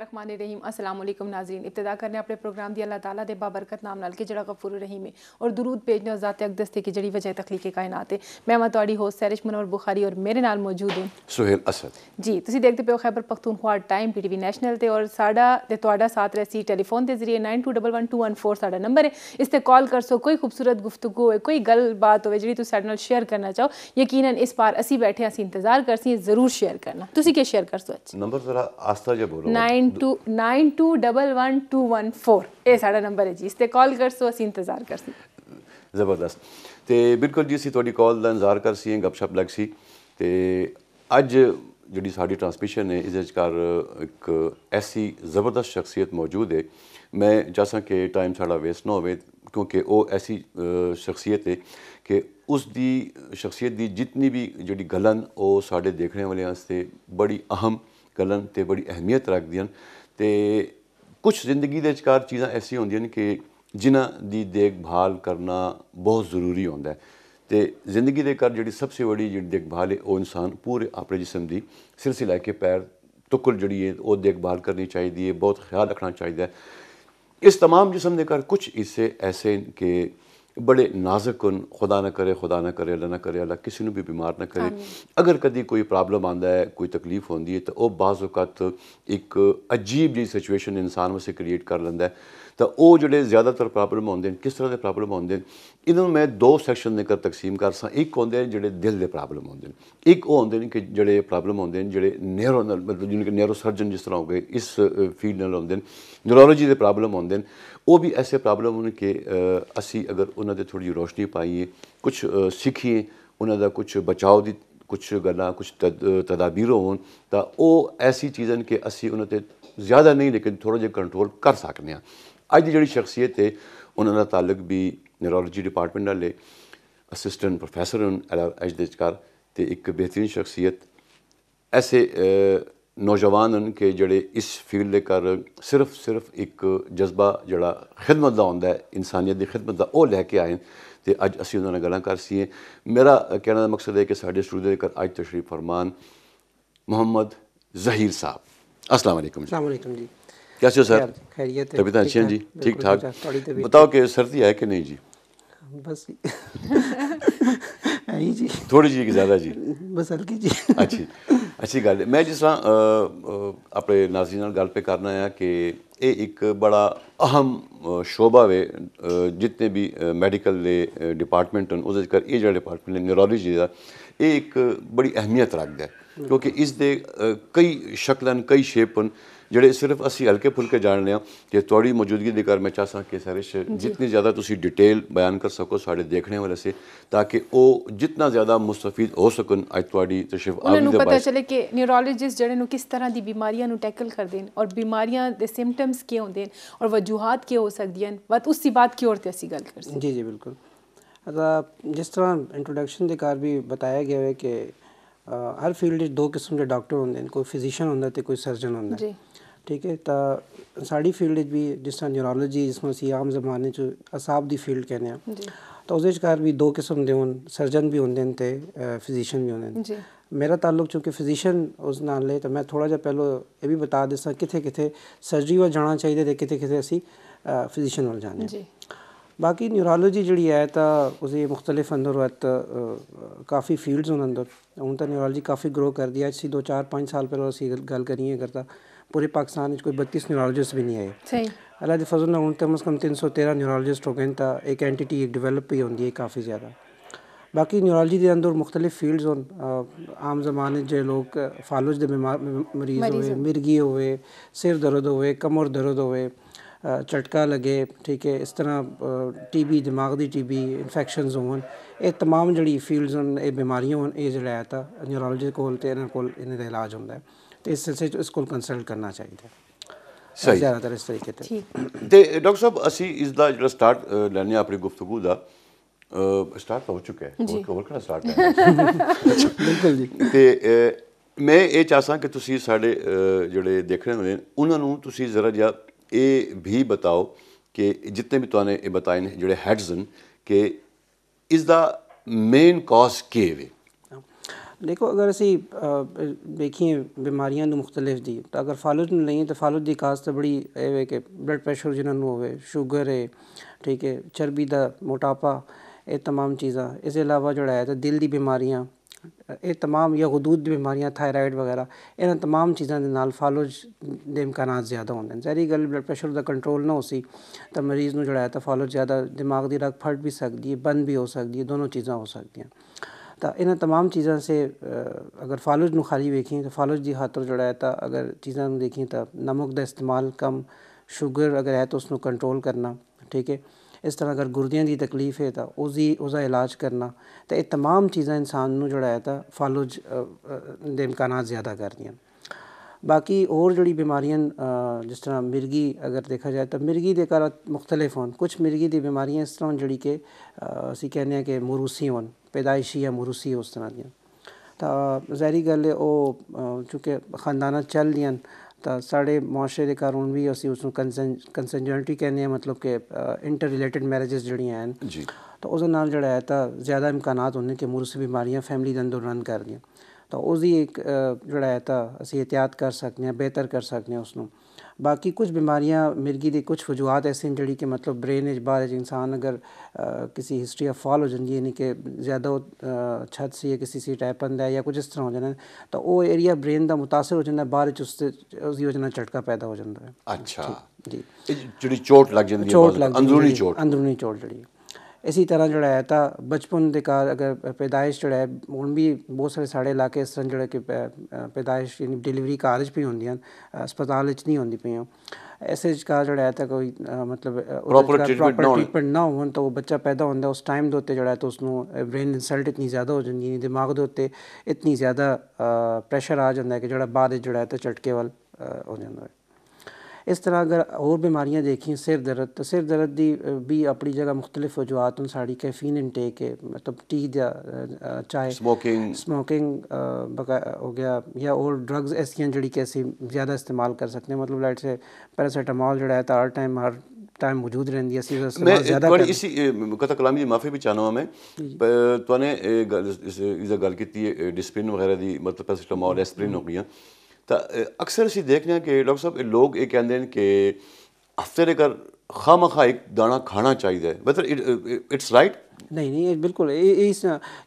रखमान रहीम असलम नाजरीन इब्तदा करने अपने प्रोग्राम दी अल्लाह ताला दे बाबरकत नाम नाल के जड़ा गफूर रहीम है और दरूद भेजना ज़ात अकदस्ते की जड़ी वजह तखलीक कायनात है मैं मैं थोड़ी होस्ट सैरिश मनोहर बुखारी और मेरे नाल मौजूद हूँ सुहेल असद जी तुम देखते पे हो Khyber Pakhtunkhwa time P T V national से और साढ़ा तो थोड़ा साथ रसी टेलीफोन के जरिए nine two double one two one four साढ़ा नंबर है इस पर कॉल कर सो कोई खूबसूरत गुफ्तगु हो कोई गल बात हो जी तुम साढ़े शेयर करना चाहो यकीन इस बार असी बैठे असी इंतजार करसी जरूर शेयर करना तुम क्या शेयर कर सो नंबर जरा आस्था जो बोलो नाइन 9211214 ਇਹ ਸਾਡਾ ਨੰਬਰ ਹੈ ਜੀ ਇਸ ਤੇ ਕਾਲ ਕਰਸੋ ਅਸੀਂ ਇੰਤਜ਼ਾਰ ਸੀ ਜ਼ਬਰਦਸਤ ਤੇ ਬਿਲਕੁਲ ਜੀ ਅਸੀਂ ਤੁਹਾਡੀ ਕਾਲ ਦਾ ਇੰਤਜ਼ਾਰ ਕਰ ਸੀ ਗੱਪਸ਼ਪ ਲੱਗ ਸੀ ਤੇ ਅੱਜ ਜਿਹੜੀ ਸਾਡੀ ਟਰਾਂਸਮਿਸ਼ਨ ਹੈ ਇਸ ਕਰ ਇੱਕ ਐਸੀ ਜ਼ਬਰਦਸਤ ਸ਼ਖਸੀਅਤ ਮੌਜੂਦ ਹੈ ਮੈਂ ਚਾਹਾਂ ਕਿ ਟਾਈਮ ਸਾਡਾ ਵੇਸਟ ਨਾ ਹੋਵੇ ਕਿਉਂਕਿ ਉਹ ਐਸੀ ਸ਼ਖਸੀਅਤ ਹੈ ਕਿ ਉਸ ਦੀ ਸ਼ਖਸੀਅਤ ਦੀ ਜਿੰਨੀ ਵੀ ਜਿਹੜੀ ਗਲਨ ਉਹ ਸਾਡੇ ਦੇਖਣ ਵਾਲਿਆਂ ਵਾਸਤੇ ਬੜੀ ਅਹਿਮ ਕਲਨ ਤੇ ਬੜੀ ਅਹਿਮੀਅਤ ਰੱਖਦੀਆਂ ਤੇ ਕੁਝ ਜ਼ਿੰਦਗੀ ਦੇ ਵਿਚਕਾਰ ਚੀਜ਼ਾਂ ਐਸੀਆਂ ਹੁੰਦੀਆਂ ਨੇ ਕਿ ਜਿਨ੍ਹਾਂ ਦੀ ਦੇਖਭਾਲ ਕਰਨਾ ਬਹੁਤ ਜ਼ਰੂਰੀ ਹੁੰਦਾ ਹੈ ਤੇ ਜ਼ਿੰਦਗੀ ਦੇ ਕਰ ਜਿਹੜੀ ਸਭ ਤੋਂ ਵੱਡੀ ਜਿਹੜੀ ਦੇਖਭਾਲ ਹੈ ਉਹ ਇਨਸਾਨ ਪੂਰੇ ਆਪਣੇ ਜਿਸਮ ਦੀ ਸਿਲਸਿਲਾ ਕੇ ਪੈਰ ਤੁਕਲ ਜਿਹੜੀ ਹੈ ਉਹ ਦੇਖਭਾਲ ਕਰਨੀ ਚਾਹੀਦੀ ਹੈ ਬਹੁਤ ਖਿਆਲ ਰੱਖਣਾ ਚਾਹੀਦਾ ਹੈ ਇਸ तमाम ਜਿਸਮ ਦੇ ਕਰ ਕੁਝ ਇਸੇ ਐਸੇ ਕਿ ਬੜੇ ਨਾਜ਼ੁਕ ਹਨ ਖੁਦਾ ਨਾ ਕਰੇ ਖੁਦਾ ਨਾ ਕਰੇ ਅੱਲਾ ਨਾ ਕਰੇ ਅੱਲਾ ਕਿਸੇ ਨੂੰ ਵੀ ਬਿਮਾਰ ਨਾ ਕਰੇ ਅਗਰ ਕਦੀ ਕੋਈ ਪ੍ਰੋਬਲਮ ਆਂਦਾ ਹੈ ਕੋਈ ਤਕਲੀਫ ਹੁੰਦੀ ਹੈ ਤਾਂ ਉਹ ਬਾਜ਼ੁਕਤ ਇੱਕ ਅਜੀਬ ਜੀ ਸਿਚੁਏਸ਼ਨ ਇਨਸਾਨ ਵਿੱਚ ਕ੍ਰੀਏਟ ਕਰ ਲੈਂਦਾ ਹੈ ਤਾਂ ਉਹ ਜਿਹੜੇ ਜ਼ਿਆਦਾਤਰ ਪ੍ਰੋਬਲਮ ਆਉਂਦੇ ਨੇ ਕਿਸ ਤਰ੍ਹਾਂ ਦੇ ਪ੍ਰੋਬਲਮ ਆਉਂਦੇ ਨੇ ਇਹਨਾਂ ਨੂੰ ਮੈਂ ਦੋ ਸੈਕਸ਼ਨ ਦੇ ਕਰ ਤਕਸੀਮ ਕਰ ਇੱਕ ਹੁੰਦੇ ਨੇ ਜਿਹੜੇ ਦਿਲ ਦੇ ਪ੍ਰੋਬਲਮ ਹੁੰਦੇ ਨੇ ਇੱਕ ਉਹ ਹੁੰਦੇ ਨੇ ਕਿ ਜਿਹੜੇ ਪ੍ਰੋਬਲਮ ਹੁੰਦੇ ਨੇ ਜਿਹੜੇ ਨਿਊਰੋਨਲ ਮਤਲਬ ਜਿਹਨੂੰ ਕਿ ਨਿਊਰੋ ਸਰਜਨ ਜਿਸ ਤਰ੍ਹਾਂ ਹੋ ਗਏ ਇਸ ਫੀਲਡ ਨਾਲ ਹੁੰਦੇ ਨੇ ਨਿਊਰੋਲੋਜੀ ਦੇ ਪ੍ਰੋਬਲਮ ਹੁੰਦੇ ਨੇ ਉਹ ਵੀ ਐਸੇ ਪ੍ਰੋਬਲਮ ਹੁੰਦੇ ਕਿ ਅਸੀਂ ਅਗਰ ਉਹਨਾਂ ਤੇ ਥੋੜੀ ਰੋਸ਼ਨੀ ਪਾਈਏ ਕੁਝ ਸਿੱਖੀਏ ਉਹਨਾਂ ਦਾ ਕੁਝ ਬਚਾਓ ਦੀ ਕੁਝ ਗੱਲਾਂ ਕੁਝ ਤਦਾਬੀਰ ਹੋਣ ਤਾਂ ਉਹ ਐਸੀ ਚੀਜ਼ਾਂ ਕਿ ਅਸੀਂ ਉਹਨਾਂ ਤੇ ਜ਼ਿਆਦਾ ਨਹੀਂ ਲੇਕਿਨ ਥੋੜਾ ਜਿਹਾ ਕੰਟਰੋਲ ਕਰ ਸਕਦੇ ਆ ਅੱਜ ਦੀ ਜਿਹੜੀ ਸ਼ਖਸੀਅਤ ਹੈ ਉਹਨਾਂ ਦਾ ਤਾਲੁਕ ਵੀ ਨਿਊਰੋਲੋਜੀ ਡਿਪਾਰਟਮੈਂਟ ਨਾਲ ਹੈ ਅਸਿਸਟੈਂਟ ਪ੍ਰੋਫੈਸਰ ਹਨ ਅੱਜ ਦੇ ਚਾਰ ਤੇ ਇੱਕ ਬਿਹਤਰੀਨ ਸ਼ਖਸੀਅਤ ਐਸੇ ਨੌਜਵਾਨ ਹਨ ਕਿ ਜਿਹੜੇ ਇਸ ਫੀਲਡ ਦੇ ਕਰ ਸਿਰਫ ਸਿਰਫ ਇੱਕ ਜਜ਼ਬਾ ਜਿਹੜਾ ਖਿਦਮਤ ਦਾ ਹੁੰਦਾ ਹੈ ਇਨਸਾਨੀਅਤ ਦੀ ਖਿਦਮਤ ਦਾ ਉਹ ਲੈ ਕੇ ਆਏ ਤੇ ਅੱਜ ਅਸੀਂ ਉਹਨਾਂ ਨਾਲ ਗੱਲਾਂ ਕਰ ਸੀਏ ਮੇਰਾ ਕਹਿਣਾ ਦਾ ਮਕਸਦ ਹੈ ਕਿ ਸਾਡੇ ਸਟੂਡੀਓ ਦੇ ਕਰ ਅੱਜ ਤਸ਼ਰੀਫ ਫਰਮਾਨ ਮੁਹੰਮਦ ਜ਼ਹੀਰ ਸਾਹਿਬ ਅਸਲਾਮ ਅਲੈਕਮ ਜੀ ਅਸਲਾਮ ਅਲੈਕਮ ਜੀ कैसे हो सर खैरियत तबीयत अच्छी है जी ठीक ठाक बताओ कि सर्दी है कि नहीं जी बस ही जी थोड़ी जी ज़्यादा जी बस हल्की जी अच्छी ਅੱਛੀ ਗੱਲ ਮੈਂ ਜਿਸ ਤਰ੍ਹਾਂ ਆਪਣੇ ਨਾਜ਼ਰੀਨ ਨਾਲ ਗੱਲ ਪੇ ਕਰਨਾ ਆ ਕਿ ਇਹ ਇੱਕ ਬੜਾ ਅਹਿਮ ਸ਼ੋਬਾ ਵੇ ਜਿੰਨੇ ਵੀ ਮੈਡੀਕਲ ਦੇ ਡਿਪਾਰਟਮੈਂਟ ਹਨ ਉਹਦੇ ਕਰ ਇਹ ਜਿਹੜਾ ਡਿਪਾਰਟਮੈਂਟ ਹੈ ਨਿਊਰੋਲੋਜੀ ਦਾ ਇਹ ਇੱਕ ਬੜੀ ਅਹਿਮੀਅਤ ਰੱਖਦਾ ਕਿਉਂਕਿ ਇਸ ਦੇ ਕਈ ਸ਼ਕਲਾਂ ਕਈ ਸ਼ੇਪਨ ਜਿਹੜੇ ਸਿਰਫ ਅਸੀਂ ਹਲਕੇ ਫੁਲਕੇ ਜਾਣਨੇ ਆ ਤੇ ਤੁਹਾਡੀ ਮੌਜੂਦਗੀ ਦੇ ਕਰ ਮੈਂ ਚਾਹਾਂ ਕਿ ਸਾਰੇ ਜਿੰਨੀ ਜ਼ਿਆਦਾ ਤੁਸੀਂ ਡਿਟੇਲ ਬਿਆਨ ਕਰ ਸਕੋ ਸਾਡੇ ਦੇਖਣੇ ਵਾਲੇ ਸੇ ਤਾਂ ਕਿ ਉਹ ਜਿੰਨਾ ਜ਼ਿਆਦਾ ਮੁਸਤਫੀਦ ਹੋ ਸਕਣ ਅੱਜ ਤੁਹਾਡੀ ਤਸ਼ਰੀਫ ਆਉਣ ਦੇ ਨੂੰ ਪਤਾ ਚੱਲੇ ਕਿ ਨਿਊਰੋਲੋਜਿਸਟ ਜਿਹੜੇ ਨੂੰ ਕਿਸ ਤਰ੍ਹਾਂ ਦੀ ਬਿਮਾਰੀਆਂ ਨੂੰ ਟੈਕਲ ਕਰਦੇ ਨੇ ਔਰ ਬਿਮਾਰੀਆਂ ਦੇ ਸਿੰਪਟਮਸ ਕੀ ਹੁੰਦੇ ਨੇ ਔਰ ਵਜੂਹਾਤ ਕੀ ਹੋ ਸਕਦੀਆਂ ਨੇ ਬਸ ਉਸੇ ਬਾਤ ਕੀ ਔਰ ਤੇ ਅਸੀਂ ਗੱਲ ਕਰ ਸਕਦੇ ਜੀ ਜੀ ਬਿਲਕੁਲ ਜਿਸ ਤਰ੍ਹਾਂ ਇੰਟਰੋਡਕਸ਼ਨ ਦੇ ਕਾਰ ਵੀ ਬਤਾਇਆ ਗਿਆ ਹੈ ਕਿ ਹਰ ਫੀਲਡ ਵਿੱਚ ਦੋ ਕਿਸਮ ਦੇ ਡਾਕਟਰ ਹੁੰਦੇ ਨੇ ਕੋਈ ਫਿਜ਼ੀਸ਼ੀਅਨ ਹੁੰਦਾ ਤੇ ਕੋਈ ਸਰਜਨ ਹੁੰਦਾ ਜੀ ठीक है तां साढ़ी फील्ड भी जिस तरह न्यूरोलॉजी जिसमें अस आम जमाने असाब की फील्ड कहने तो उस भी दो किस्म के हो सर्जन भी होंदे न फिजिशियन भी होंदे न मेरा ताल्लुक चूंकि फिजिशियन उस नाल ऐ ते में थोह्ड़ा जेहा पैह्ले एह् बता दसा कित्थे कित्थे सर्जरी वाल जाना चाहिए ते कित्थे कित्थे असी फिजिशियन वल जाने बाकी न्यूरोलॉजी जी ऐ तां उसदी मुख्तलिफ अंदर वक्त काफ़ी फील्ड्स न अंदर हून ते न्यूरोलॉजी काफ़ी ग्रो करदी ऐ अज्ज दो चार पंज साल पहले असी गल्ल करिये अगर पूरे पाकिस्तान कोई बत्तीस न्यूरोलॉजिस्ट भी नहीं आए अल्लाह के फजल हूँ तो कम अज़ कम तीन सौ तेरह न्यूरोलॉजिस्ट हो गए तो एक एंटिटी डिवेलप ही है काफ़ी ज़्यादा बाकी न्यूरोलॉजी के अंदर मुख्तलिफ फील्ड्स हो आम जमाने जो लोग फालुज के बीमार मरीज हो मिर्गी हो सिर दर्द हो कमर दर्द हो चटका लगे ठीक है इस तरह टी बी दिमाग की टी बी इन्फेक्शन होन ये तमाम जी फील्ड्स हैं बीमारियां हो जो जड़ा न्यूरोलॉजी को इलाज होंगे ਸਿਲਸਿਲੇ ਚ ਇਸ ਕੋਲ ਕੰਸਲਟ ਕਰਨਾ ਚਾਹੀਦਾ ਸਹੀ ਜ਼ਿਆਦਾਤਰ ਇਸ ਤਰੀਕੇ ਤੇ ਤੇ ਡਾਕਟਰ ਸਾਹਿਬ ਅਸੀਂ ਇਸ ਦਾ ਜਿਹੜਾ ਸਟਾਰਟ ਲੈਣੇ ਆਪਣੀ ਗੁਫ਼ਤਗੂ ਦਾ ਸਟਾਰਟ ਹੋ ਚੁੱਕਾ ਹੈ ਹੋਰ ਕਰਨਾ ਸਟਾਰਟ ਹੈ ਬਿਲਕੁਲ ਜੀ ਤੇ ਮੈਂ ਇਹ ਚਾਹਾਂ ਕਿ ਤੁਸੀਂ ਸਾਡੇ ਜਿਹੜੇ ਦੇਖ ਰਹੇ ਹੋਣੇ ਉਹਨਾਂ ਨੂੰ ਤੁਸੀਂ ਜ਼ਰਾ ਜਿਹਾ ਇਹ ਵੀ ਬਤਾਓ ਕਿ ਜਿੰਨੇ ਵੀ ਤੁਹਾਨੂੰ ਇਹ ਬਤਾਏ ਨੇ ਜਿਹੜੇ ਹੈਡਸਨ ਕਿ ਇਸ ਦਾ ਮੇਨ ਕਾਜ਼ ਕੀ ਹੈ देखो अगर असी देखिए बीमारियां तो मुख्तलिफ दी तो अगर में नहीं तो फालुद की खास तो बड़ी ए कि ब्लड प्रेशर जिन्होंने हो शुगर है ठीक है चर्बी का मोटापा ये तमाम चीज़ा इस अलावा जोड़ा है तो दिल की बीमारियाँ ये तमाम या गदूद बीमारियां थायराइड वगैरह इन तमाम चीज़ों के नाल फालूज के इम्कान ज़्यादा होते हैं जहरी गल ब्लड प्रेशर का कंट्रोल ना हो सी तो मरीज़ में जोड़ा है तो फालूज ज़्यादा दिमाग की रख फट भी सकती है बंद भी हो सकती है दोनों चीज़ा हो सकती है। तो इन्ह तमाम चीज़ों से अगर फालुज खाली वेखी तो फालुज की खातर जोड़ा है तो अगर चीज़ों देखी तो नमक का इस्तेमाल कम शुगर अगर है तो उसको कंट्रोल करना ठीक है इस तरह अगर गुरदिया की तकलीफ है तो उसकी उसका इलाज करना तो यह तमाम चीज़ा इंसान जोड़ा है तो फालुज के इम्कान ज़्यादा कर दें बाकी और जड़ी बीमारियां जिस तरह मिर्गी अगर देखा जाए तो मिर्गी के कारण मुख्तलिफ होन कुछ मिर्गी की बीमारियां इस तरह जड़ी के अस कहने के मुरूसी हो पैदायशी पैदाइशी या मुरूसी उस तरह दियां तो जहरी गल चूंकि खानदान खानदाना चल दियां तो साढ़े मुआशरे के कारण भी अस मतलब उस कंसनजेंटी कहने मतलब कि इंटर रिलेटेड मैरिजेस जड़ी हैं तो उस ज़्यादा इम्कान होने कि मुरूसी बीमारियां फैमिली के अंदर रन कर दी ਤਾਂ ਉਹਦੀ ਇੱਕ ਜਿਹੜਾ ਹੈ ਤਾਂ ਅਸੀਂ ਇhtiyat ਕਰ ਸਕਦੇ ਹਾਂ ਬਿਹਤਰ ਕਰ ਸਕਦੇ ਹਾਂ ਉਸ ਨੂੰ ਬਾਕੀ ਕੁਝ ਬਿਮਾਰੀਆਂ ਮਿਰਗੀ ਦੀ ਕੁਝ ਵਜੂਹਤ ਐਸੇ ਨੇ ਜਿਹੜੀ ਕਿ ਮਤਲਬ ਬ੍ਰੇਨ ਵਿੱਚ ਬਾਹਰ ਜ ਇਨਸਾਨ ਅਗਰ ਕਿਸੇ ਹਿਸਟਰੀ ਆਫ ਫਾਲ ਹੋ ਜਾਂਦੀ ਹੈ ਨਹੀਂ ਕਿ ਜ਼ਿਆਦਾ ਛੱਤ ਸੀ ਜਾਂ ਕਿਸੇ ਸੀ ਟੈਪ ਹੁੰਦਾ ਹੈ ਜਾਂ ਕੁਝ ਇਸ ਤਰ੍ਹਾਂ ਹੋ ਜਾਂਦਾ ਤਾਂ ਉਹ ਏਰੀਆ ਬ੍ਰੇਨ ਦਾ ਮੁਤਾਸਰ ਹੋ ਜਾਂਦਾ ਬਾਅਦ ਵਿੱਚ ਉਸ ਤੇ ਉਸ ਯੋਜਨਾ ਝਟਕਾ ਪੈਦਾ ਹੋ ਜਾਂਦਾ ਹੈ ਅੱਛਾ ਜੀ ਜਿਹੜੀ ਚੋਟ ਲੱਗ ਜਾਂਦੀ ਹੈ ਅੰਦਰੂਨੀ ਚੋਟ ਅੰਦਰੂਨੀ ਚੋਟ ਜਿਹੜੀ ਇਸੀ ਤਰ੍ਹਾਂ ਜਿਹੜਾ ਹੈ ਤਾਂ ਬਚਪਨ ਦੇ ਕਾਲ ਅਗਰ ਪੈਦਾਇਸ਼ ਜਿਹੜਾ ਹੈ ਹੁਣ ਵੀ ਬਹੁਤ ਸਾਰੇ ਸਾਡੇ ਇਲਾਕੇ ਇਸ ਤਰ੍ਹਾਂ ਜਿਹੜਾ ਕਿ ਪੈਦਾਇਸ਼ ਇਨ ਡਿਲੀਵਰੀ ਕਾਰਜ ਵੀ ਹੁੰਦੀਆਂ ਹਸਪਤਾਲ ਵਿੱਚ ਨਹੀਂ ਹੁੰਦੀ ਪਈਆਂ ਐਸੇ ਕਾਲਜ ਜਿਹੜਾ ਹੈ ਤਾਂ ਕੋਈ ਮਤਲਬ ਪ੍ਰੋਪਰ ਟ੍ਰੀਟਮੈਂਟ ਨਾ ਹੋਣ ਤਾਂ ਉਹ ਬੱਚਾ ਪੈਦਾ ਹੁੰਦਾ ਉਸ ਟਾਈਮ ਦੇ ਉੱਤੇ ਜਿਹੜਾ ਹੈ ਤਾਂ ਉਸ ਨੂੰ ਬ੍ਰੇਨ ਇਨਸਲਟ ਇਤਨੀ ਜ਼ਿਆਦਾ ਹੋ ਜਾਂਦੀ ਹੈ ਦਿਮਾਗ ਦੇ ਉੱਤੇ ਇਤਨੀ ਜ਼ਿਆਦਾ ਪ੍ਰੈਸ਼ਰ ਆ ਜਾਂਦਾ ਹੈ ਕਿ ਜਿਹੜਾ ਬਾਅਦ ਜਿਹੜਾ ਹੈ ਤਾਂ ਝਟਕੇ ਵੱਲ ਹੋ ਜਾਂਦਾ ਹੈ इस तरह अगर और बीमारियाँ देखें सिर दर्द तो सिर दर्द की भी अपनी जगह मुख्तलिफ वजूहत साड़ी कैफीन इनटेक है मतलब टी या चाय स्मोकिंग स्मोकिंग हो गया या और ड्रग्स ऐसी हैं जड़ी कि असी ज़्यादा इस्तेमाल कर सकते हैं मतलब लाइट से पैरासीटामोल जो है तो हर टाइम हर टाइम मौजूद रही है इसी कथा कलाम जी माफी भी चाहना मैं तने गल की डिस्प्रिन वगैरह की मतलब पैरासीटामोल हम्म। एस्प्रिन हो गई ਤਾਂ ਅਕਸਰ ਅਸੀਂ ਦੇਖਦੇ ਹਾਂ ਕਿ ਡਾਕਟਰ ਸਾਹਿਬ ਇਹ ਲੋਕ ਇਹ ਕਹਿੰਦੇ ਨੇ ਕਿ ਹਫਤੇ ਦੇ ਕਰ ਖਾਮਖਾ ਇੱਕ ਦਾਣਾ ਖਾਣਾ ਚਾਹੀਦਾ ਹੈ ਮਤਲਬ ਇਟਸ ਰਾਈਟ नहीं नहीं बिल्कुल इस